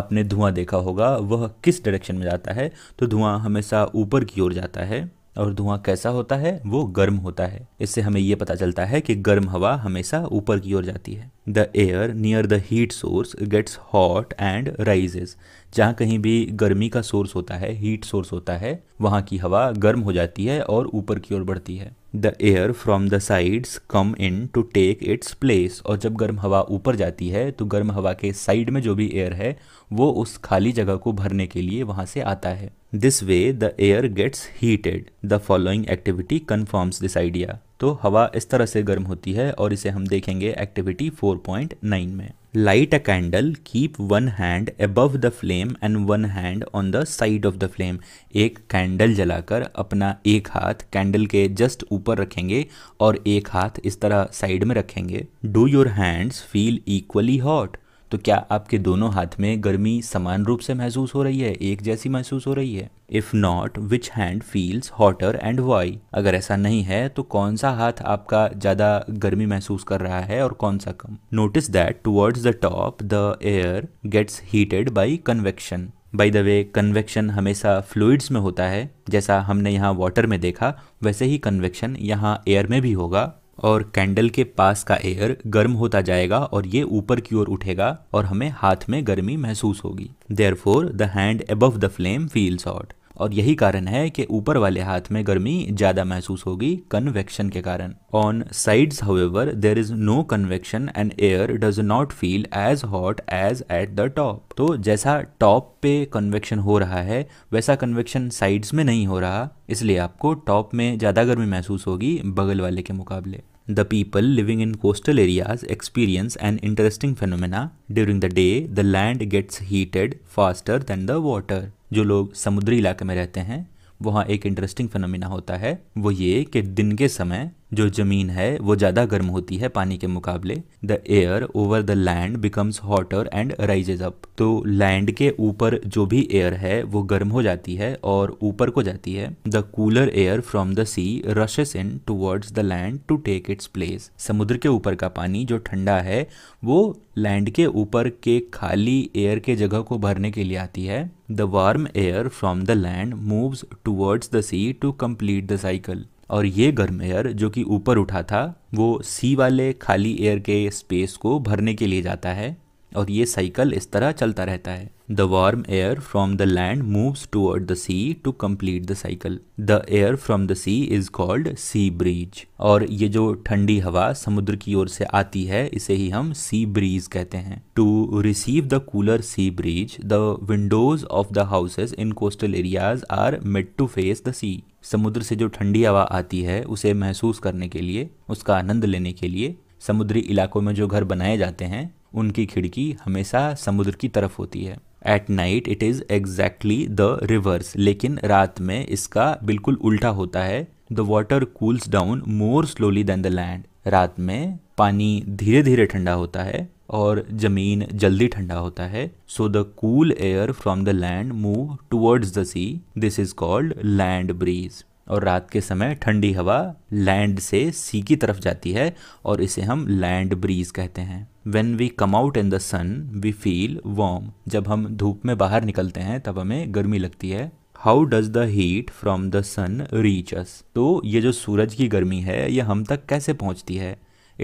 आपने धुआं देखा होगा वह किस डायरेक्शन में जाता है तो धुआं हमेशा ऊपर की ओर जाता है और धुआं कैसा होता है वो गर्म होता है इससे हमें ये पता चलता है कि गर्म हवा हमेशा ऊपर की ओर जाती है the air near the heat source gets hot and rises जहाँ कहीं भी गर्मी का सोर्स होता है हीट सोर्स होता है वहाँ की हवा गर्म हो जाती है और ऊपर की ओर बढ़ती है the air from the sides come in to take its place और जब गर्म हवा ऊपर जाती है तो गर्म हवा के साइड में जो भी एयर है वो उस खाली जगह को भरने के लिए वहां से आता है this way the air gets heated the following activity confirms this idea तो हवा इस तरह से गर्म होती है और इसे हम देखेंगे एक्टिविटी 4.9 में light a candle keep one hand above the flame and one hand on the side of the flame एक कैंडल जलाकर अपना एक हाथ कैंडल के जस्ट ऊपर रखेंगे और एक हाथ इस तरह साइड में रखेंगे do your hands feel equally hot तो क्या आपके दोनों हाथ में गर्मी समान रूप से महसूस हो रही है एक जैसी महसूस हो रही है if not which hand feels hotter and why अगर ऐसा नहीं है तो कौन सा हाथ आपका ज़्यादा गर्मी महसूस कर रहा है और कौन सा कम notice that towards the top the air gets heated by convection by the way convection हमेशा फ्लूइड्स में होता है जैसा हमने यहाँ वाटर में देखा वैसे ही कन्वेक्शन यहाँ एयर में भी होगा और कैंडल के पास का एयर गर्म होता जाएगा और ये ऊपर की ओर उठेगा और हमें हाथ में गर्मी महसूस होगी therefore the hand above the flame feels hot और यही कारण है कि ऊपर वाले हाथ में गर्मी ज़्यादा महसूस होगी कन्वेक्शन के कारण on sides however there is no convection and air does not feel as hot as at the top तो जैसा टॉप पे कन्वेक्शन हो रहा है वैसा कन्वेक्शन साइड्स में नहीं हो रहा इसलिए आपको टॉप में ज़्यादा गर्मी महसूस होगी बगल वाले के मुकाबले the people living in coastal areas experience an interesting phenomena during the day the land gets heated faster than the water जो लोग समुद्री इलाके में रहते हैं वहाँ एक इंटरेस्टिंग फिनमिना होता है वो ये कि दिन के समय जो ज़मीन है वो ज़्यादा गर्म होती है पानी के मुकाबले the air over the land becomes hotter and rises up तो लैंड के ऊपर जो भी एयर है वो गर्म हो जाती है और ऊपर को जाती है the cooler air from the sea rushes in towards the land to take its place समुद्र के ऊपर का पानी जो ठंडा है वो लैंड के ऊपर के खाली एयर के जगह को भरने के लिए आती है the warm air from the land moves towards the sea to complete the cycle और ये गर्म एयर जो कि ऊपर उठा था वो सी वाले खाली एयर के स्पेस को भरने के लिए जाता है और ये साइकिल इस तरह चलता रहता है the warm air from the land moves toward the sea to complete the cycle the air from the sea is called sea breeze और ये जो ठंडी हवा समुद्र की ओर से आती है इसे ही हम सी ब्रीज कहते हैं to receive the cooler sea breeze the windows of the houses in coastal areas are made to face the sea समुद्र से जो ठंडी हवा आती है उसे महसूस करने के लिए उसका आनंद लेने के लिए समुद्री इलाकों में जो घर बनाए जाते हैं उनकी खिड़की हमेशा समुद्र की तरफ होती है at night it is exactly the reverse लेकिन रात में इसका बिल्कुल उल्टा होता है the water cools down more slowly than the land रात में पानी धीरे धीरे ठंडा होता है और जमीन जल्दी ठंडा होता है so the cool air from the land move towards the sea this is called land breeze और रात के समय ठंडी हवा लैंड से सी की तरफ जाती है और इसे हम लैंड ब्रीज कहते हैं when we come out in the sun we feel warm जब हम धूप में बाहर निकलते हैं तब हमें गर्मी लगती है how does the heat from the sun reach us तो ये जो सूरज की गर्मी है ये हम तक कैसे पहुंचती है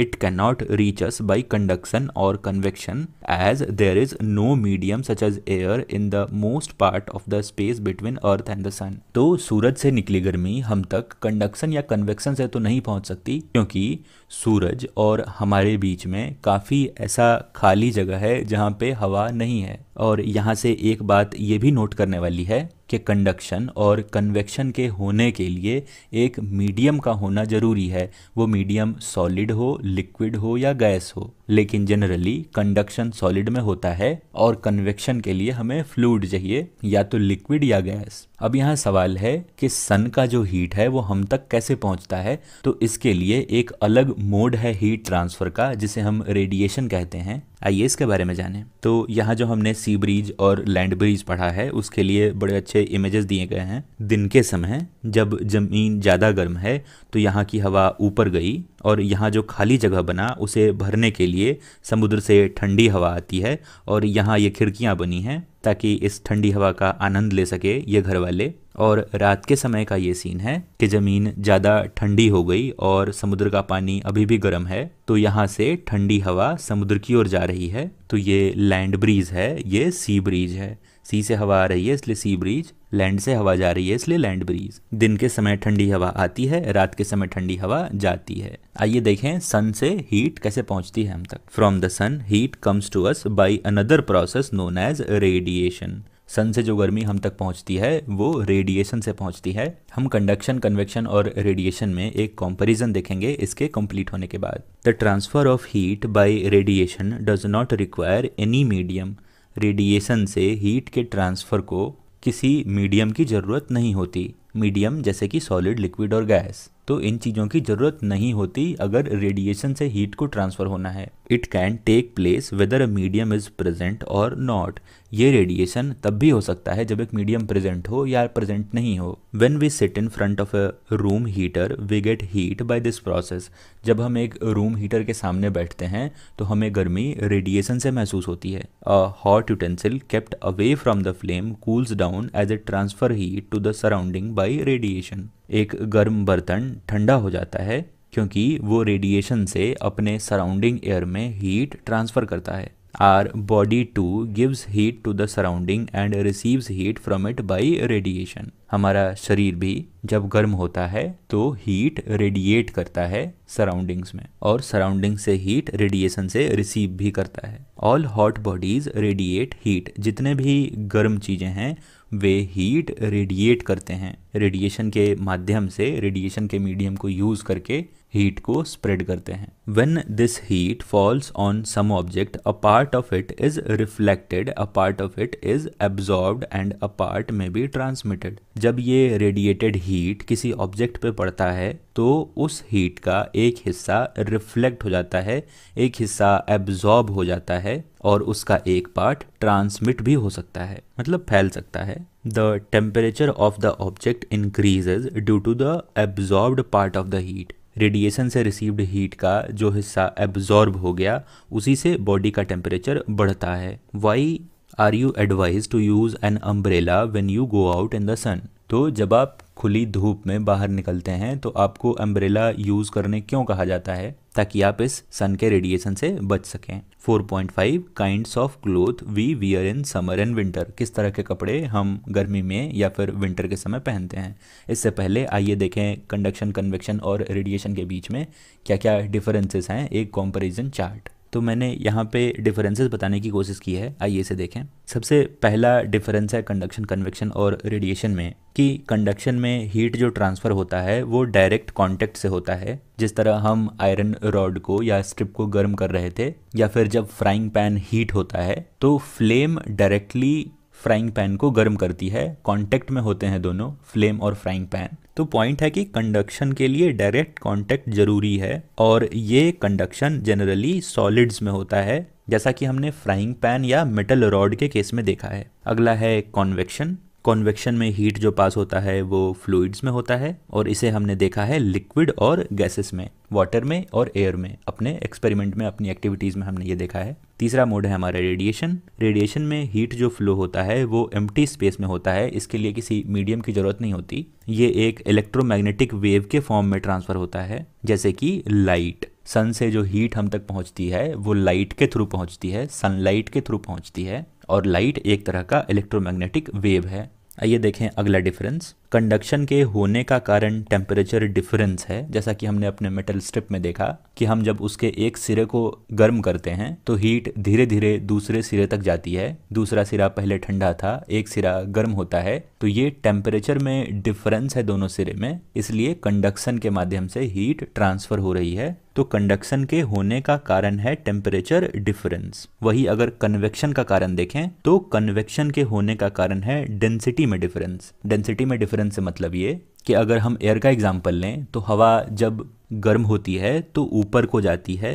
it can not reach us by conduction और convection as there is no medium such as air in the most part of the space between earth and the sun तो सूरज से निकली गर्मी हम तक कंडक्शन या कन्वेक्शन से तो नहीं पहुंच सकती क्योंकि सूरज और हमारे बीच में काफ़ी ऐसा खाली जगह है जहाँ पे हवा नहीं है और यहाँ से एक बात ये भी नोट करने वाली है कि कंडक्शन और कन्वेक्शन के होने के लिए एक मीडियम का होना ज़रूरी है वो मीडियम सॉलिड हो लिक्विड हो या गैस हो लेकिन जनरली कंडक्शन सॉलिड में होता है और कन्वेक्शन के लिए हमें फ्लूड चाहिए या तो लिक्विड या गैस अब यहाँ सवाल है कि सन का जो हीट है वो हम तक कैसे पहुँचता है तो इसके लिए एक अलग मोड है हीट ट्रांसफ़र का जिसे हम रेडिएशन कहते हैं आइए इसके बारे में जानें तो यहाँ जो हमने सी ब्रिज और लैंड ब्रिज पढ़ा है उसके लिए बड़े अच्छे इमेजेस दिए गए हैं दिन के समय जब ज़मीन ज़्यादा गर्म है तो यहाँ की हवा ऊपर गई और यहाँ जो खाली जगह बना उसे भरने के लिए समुद्र से ठंडी हवा आती है और यहाँ ये खिड़कियाँ बनी हैं ताकि इस ठंडी हवा का आनंद ले सके ये घर वाले और रात के समय का ये सीन है कि ज़मीन ज़्यादा ठंडी हो गई और समुद्र का पानी अभी भी गर्म है तो यहाँ से ठंडी हवा समुद्र की ओर जा रही है तो ये लैंड ब्रीज है ये सी ब्रीज है सी से हवा आ रही है इसलिए सी ब्रीज लैंड से हवा जा रही है इसलिए लैंड ब्रीज दिन के समय ठंडी हवा आती है रात के समय ठंडी हवा जाती है आइए देखें सन से हीट कैसे पहुंचती है हम तक from the sun heat comes to us by another process known as radiation सन से जो गर्मी हम तक पहुंचती है वो रेडिएशन से पहुंचती है हम कंडक्शन कन्वेक्शन और रेडिएशन में एक कंपैरिजन देखेंगे इसके कंप्लीट होने के बाद the transfer of heat by radiation does not require any medium radiation से हीट के ट्रांसफर को किसी मीडियम की ज़रूरत नहीं होती मीडियम जैसे कि सॉलिड लिक्विड और गैस तो इन चीज़ों की ज़रूरत नहीं होती अगर रेडिएशन से हीट को ट्रांसफ़र होना है it can take place whether a medium is present और नॉट ये रेडिएशन तब भी हो सकता है जब एक मीडियम प्रेजेंट हो या प्रेजेंट नहीं हो when we sit in front of a room heater we get heat by this process जब हम एक रूम हीटर के सामने बैठते हैं तो हमें गर्मी रेडिएशन से महसूस होती है a hot utensil kept away from the flame cools down as a transfer heat to the surrounding by radiation एक गर्म बर्तन ठंडा हो जाता है क्योंकि वो रेडिएशन से अपने सराउंडिंग एयर में हीट ट्रांसफ़र करता है our body too gives heat to the surrounding and receives heat from it by radiation हमारा शरीर भी जब गर्म होता है तो हीट रेडिएट करता है सराउंडिंग्स में और सराउंडिंग से हीट रेडिएशन से रिसीव भी करता है all hot bodies radiate heat जितने भी गर्म चीज़ें हैं वे हीट रेडिएट करते हैं रेडिएशन के माध्यम से रेडिएशन के मीडियम को यूज़ करके हीट को स्प्रेड करते हैं when this heat falls on some object a part of it is reflected a part of it is absorb and a part may be transmitted जब ये रेडिएटेड हीट किसी object पे पड़ता है तो उस हीट का एक हिस्सा रिफ्लेक्ट हो जाता है एक हिस्सा एब्जॉर्ब हो जाता है और उसका एक पार्ट ट्रांसमिट भी हो सकता है मतलब फैल सकता है the temperature of the object increases due to the absorb part of the heat radiation से रिसीव्ड हीट का जो हिस्सा एब्जॉर्ब हो गया उसी से बॉडी का टेम्परेचर बढ़ता है why are you advise to use an umbrella when you go out in the sun तो जब आप खुली धूप में बाहर निकलते हैं तो आपको अम्ब्रेला यूज़ करने क्यों कहा जाता है ताकि आप इस सन के रेडिएशन से बच सकें 4.5 kinds of cloth we wear in summer and winter किस तरह के कपड़े हम गर्मी में या फिर विंटर के समय पहनते हैं इससे पहले आइए देखें कंडक्शन कन्वेक्शन और रेडिएशन के बीच में क्या क्या डिफरेंसेस हैं एक कॉम्पेरिजन चार्ट तो मैंने यहाँ पे डिफरेंसेस बताने की कोशिश की है आइए इसे देखें सबसे पहला डिफरेंस है कंडक्शन कन्वेक्शन और रेडिएशन में कि कंडक्शन में हीट जो ट्रांसफ़र होता है वो डायरेक्ट कांटेक्ट से होता है जिस तरह हम आयरन रॉड को या स्ट्रिप को गर्म कर रहे थे या फिर जब फ्राइंग पैन हीट होता है तो फ्लेम डायरेक्टली फ्राइंग पैन को गर्म करती है कांटेक्ट में होते हैं दोनों फ्लेम और फ्राइंग पैन तो पॉइंट है कि कंडक्शन के लिए डायरेक्ट कांटेक्ट जरूरी है और ये कंडक्शन जनरली सॉलिड्स में होता है जैसा कि हमने फ्राइंग पैन या मेटल रॉड के केस में देखा है अगला है कॉन्वेक्शन कॉन्वेक्शन में हीट जो पास होता है वो फ्लूइड्स में होता है और इसे हमने देखा है लिक्विड और गैसेस में वाटर में और एयर में अपने एक्सपेरिमेंट में अपनी एक्टिविटीज़ में हमने ये देखा है तीसरा मोड है हमारा रेडिएशन रेडिएशन में हीट जो फ्लो होता है वो एम स्पेस में होता है इसके लिए किसी मीडियम की ज़रूरत नहीं होती ये एक इलेक्ट्रोमैग्नेटिक वेव के फॉर्म में ट्रांसफ़र होता है जैसे कि लाइट सन से जो हीट हम तक पहुंचती है वो लाइट के थ्रू पहुंचती है सनलाइट के थ्रू पहुंचती है और लाइट एक तरह का इलेक्ट्रोमैग्नेटिक वेव है आइए देखें अगला डिफरेंस कंडक्शन के होने का कारण टेम्परेचर डिफरेंस है जैसा कि हमने अपने मेटल स्ट्रिप में देखा कि हम जब उसके एक सिरे को गर्म करते हैं तो हीट धीरे धीरे दूसरे सिरे तक जाती है दूसरा सिरा पहले ठंडा था एक सिरा गर्म होता है तो ये टेम्परेचर में डिफरेंस है दोनों सिरे में इसलिए कंडक्शन के माध्यम से हीट ट्रांसफर हो रही है तो कंडक्शन के होने का कारण है टेम्परेचर डिफरेंस वही अगर कन्वेक्शन का कारण देखें तो कन्वेक्शन के होने का कारण है डेंसिटी में डिफरेंस डेंसिटी में डिफरेंस संवेदन से मतलब ये कि अगर हम एयर का एग्ज़ाम्पल लें तो हवा जब गर्म होती है तो ऊपर को जाती है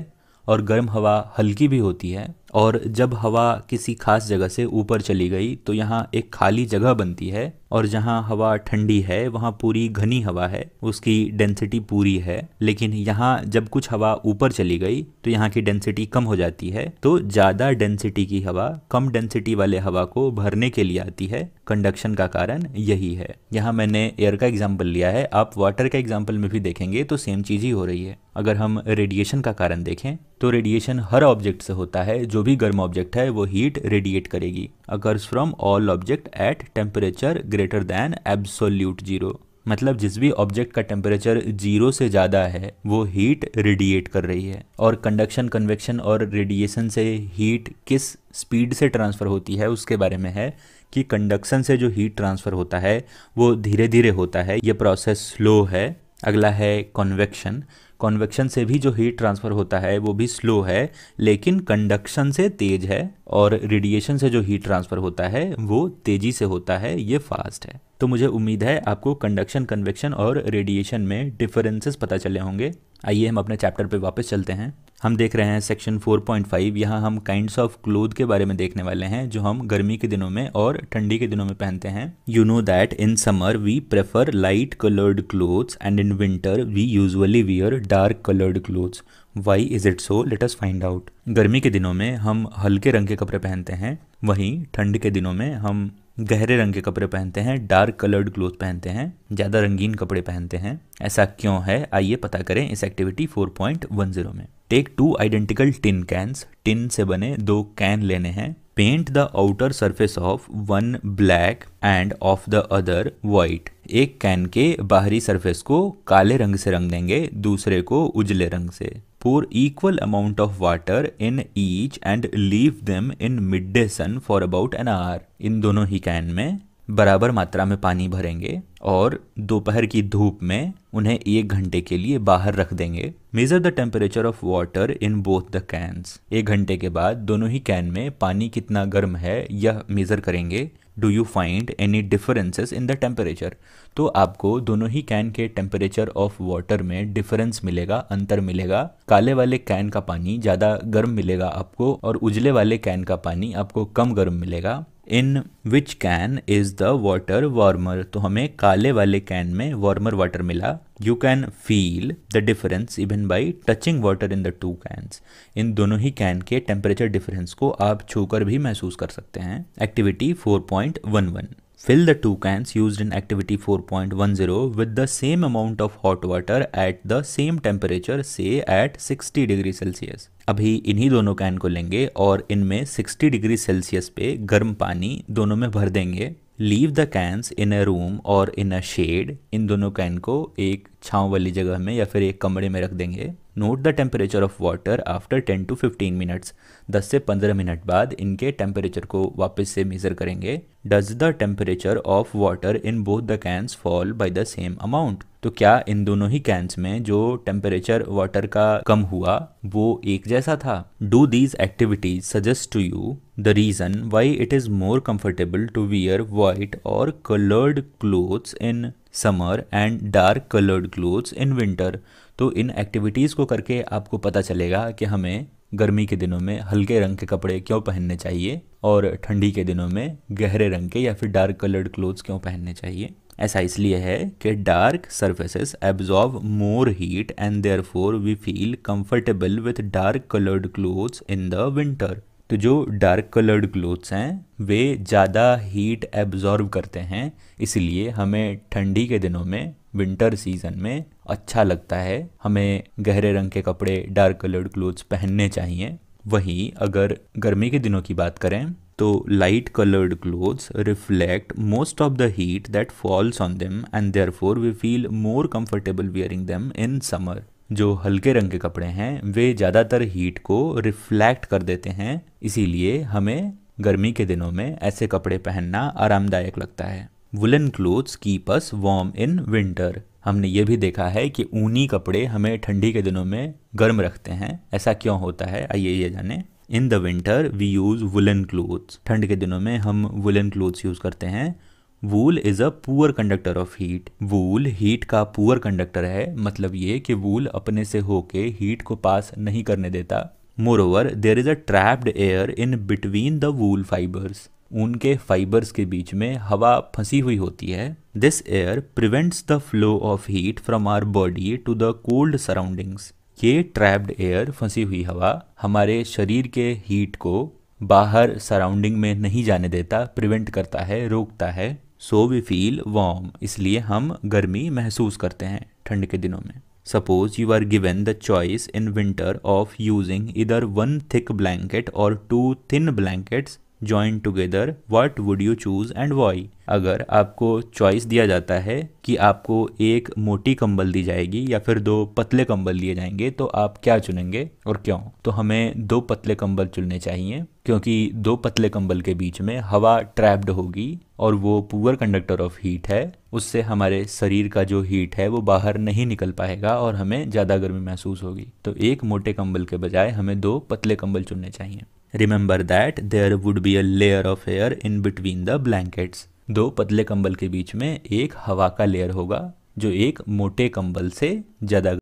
और गर्म हवा हल्की भी होती है और जब हवा किसी खास जगह से ऊपर चली गई तो यहाँ एक खाली जगह बनती है और जहाँ हवा ठंडी है वहाँ पूरी घनी हवा है उसकी डेंसिटी पूरी है लेकिन यहाँ जब कुछ हवा ऊपर चली गई तो यहाँ की डेंसिटी कम हो जाती है तो ज़्यादा डेंसिटी की हवा कम डेंसिटी वाले हवा को भरने के लिए आती है कंडक्शन का कारण यही है यहाँ मैंने एयर का एग्जाम्पल लिया है आप वाटर का एग्जाम्पल में भी देखेंगे तो सेम चीज़ ही हो रही है अगर हम रेडिएशन का कारण देखें तो रेडिएशन हर ऑब्जेक्ट से होता है जो जो भी गर्म ऑब्जेक्ट है वो हीट रेडिएट करेगी occurs from all object at temperature greater than absolute zero मतलब जिस भी ऑब्जेक्ट का टेम्परेचर जीरो से ज़्यादा है वो हीट रेडिएट कर रही है और कंडक्शन कन्वेक्शन और रेडिएशन से हीट किस स्पीड से ट्रांसफ़र होती है उसके बारे में है कि कंडक्शन से जो हीट ट्रांसफ़र होता है वो धीरे धीरे होता है ये प्रोसेस स्लो है अगला है कॉन्वेक्शन कॉन्वेक्शन से भी जो हीट ट्रांसफ़र होता है वो भी स्लो है लेकिन कंडक्शन से तेज़ है और रेडिएशन से जो हीट ट्रांसफ़र होता है वो तेज़ी से होता है ये फास्ट है तो मुझे उम्मीद है आपको कंडक्शन कन्वेक्शन और रेडिएशन में डिफरेंसेस पता चले होंगे आइए हम अपने चैप्टर पे वापस चलते हैं हम देख रहे हैं सेक्शन 4.5 पॉइंट यहाँ हम काइंड ऑफ क्लोथ के बारे में देखने वाले हैं जो हम गर्मी के दिनों में और ठंडी के दिनों में पहनते हैं you know that in summer we prefer light coloured clothes and in winter we usually wear dark coloured clothes why is it so let us find out गर्मी के दिनों में हम हल्के रंग के कपड़े पहनते हैं वहीं ठंड के दिनों में हम गहरे रंग के कपड़े पहनते हैं डार्क कलर्ड क्लोथ पहनते हैं ज़्यादा रंगीन कपड़े पहनते हैं ऐसा क्यों है आइए पता करें इस एक्टिविटी 4.10 में take two identical tin cans tin से बने दो कैन लेने हैं paint the outer surface of one black and of the other white एक कैन के बाहरी सरफेस को काले रंग से रंग देंगे दूसरे को उजले रंग से pour equal amount of water in each and leave them in midday sun for about an hour. in dono hi can में बराबर मात्रा में पानी भरेंगे और दोपहर की धूप में उन्हें एक घंटे के लिए बाहर रख देंगे measure the temperature of water in both the cans एक घंटे के बाद दोनों ही कैन में पानी कितना गर्म है यह मेजर करेंगे do you find any differences in the temperature तो आपको दोनों ही कैन के टेम्परेचर ऑफ वाटर में डिफरेंस मिलेगा अंतर मिलेगा काले वाले कैन का पानी ज़्यादा गर्म मिलेगा आपको और उजले वाले कैन का पानी आपको कम गर्म मिलेगा in which can is the water warmer तो हमें काले वाले कैन में वार्मर वाटर मिला you can feel the difference even by touching water in the two cans इन दोनों ही कैन के टेम्परेचर डिफरेंस को आप छूकर भी महसूस कर सकते हैं activity 4.11 Fill the two cans used in activity 4.10 with the same amount of hot water at the same temperature say at 60 degree Celsius अभी इन्हीं दोनों कैन को लेंगे और इनमें 60 डिग्री सेल्सियस पे गर्म पानी दोनों में भर देंगे leave the cans in a room और इन अ शेड इन दोनों कैन को एक छाँव वाली जगह में या फिर एक कमरे में रख देंगे note the temperature of water after 10 to 15 minutes 10 से 15 मिनट बाद इनके टेम्परेचर को वापस से मेज़र करेंगे does the temperature of water in both the cans fall by the same amount तो क्या इन दोनों ही कैंस में जो टेम्परेचर वाटर का कम हुआ वो एक जैसा था do these activities suggest to you the reason why it is more comfortable to wear white और coloured clothes in summer and dark coloured clothes in winter तो इन एक्टिविटीज़ को करके आपको पता चलेगा कि हमें गर्मी के दिनों में हल्के रंग के कपड़े क्यों पहनने चाहिए और ठंडी के दिनों में गहरे रंग के या फिर डार्क कलर्ड क्लोथ्स क्यों पहनने चाहिए ऐसा इसलिए है कि dark surfaces absorb more heat and therefore we feel comfortable with dark coloured clothes in the winter तो जो डार्क कलर्ड क्लोथ्स हैं वे ज़्यादा हीट एब्जॉर्व करते हैं इसलिए हमें ठंडी के दिनों में विंटर सीजन में अच्छा लगता है हमें गहरे रंग के कपड़े डार्क कलर्ड क्लोथ्स पहनने चाहिए वहीं अगर गर्मी के दिनों की बात करें तो light coloured clothes reflect most of the heat that falls on them and therefore we feel more comfortable wearing them in summer जो हल्के रंग के कपड़े हैं वे ज़्यादातर हीट को रिफ्लेक्ट कर देते हैं इसीलिए हमें गर्मी के दिनों में ऐसे कपड़े पहनना आरामदायक लगता है woollen clothes keep us warm in winter हमने ये भी देखा है कि ऊनी कपड़े हमें ठंडी के दिनों में गर्म रखते हैं ऐसा क्यों होता है आइए ये जाने in the winter we use woollen clothes ठंड के दिनों में हम वुलन क्लोथ्स यूज़ करते हैं wool is a poor conductor of heat wool heat का पुअर कंडक्टर है मतलब ये कि वूल अपने से होके हीट को पास नहीं करने देता moreover there is a trapped air in between the wool fibres ऊन के फाइबर्स के बीच में हवा फंसी हुई होती है this air prevents the flow of heat from our body to the cold surroundings ये ट्रैप्ड एयर फंसी हुई हवा हमारे शरीर के हीट को बाहर सराउंडिंग में नहीं जाने देता प्रिवेंट करता है रोकता है सो वी फील वार्म इसलिए हम गर्मी महसूस करते हैं ठंड के दिनों में suppose you are given the choice in winter of using either one thick blanket और two thin blankets join together what would you choose and why अगर आपको चॉइस दिया जाता है कि आपको एक मोटी कंबल दी जाएगी या फिर दो पतले कंबल दिए जाएंगे तो आप क्या चुनेंगे और क्यों तो हमें दो पतले कंबल चुनने चाहिए क्योंकि दो पतले कंबल के बीच में हवा ट्रैप्ड होगी और वो पुअर कंडक्टर ऑफ हीट है उससे हमारे शरीर का जो हीट है वो बाहर नहीं निकल पाएगा और हमें ज़्यादा गर्मी महसूस होगी तो एक मोटे कंबल के बजाय हमें दो पतले कंबल चुनने चाहिए remember that there would be a layer of air in between the blankets दो पतले कंबल के बीच में एक हवा का लेयर होगा जो एक मोटे कंबल से ज़्यादा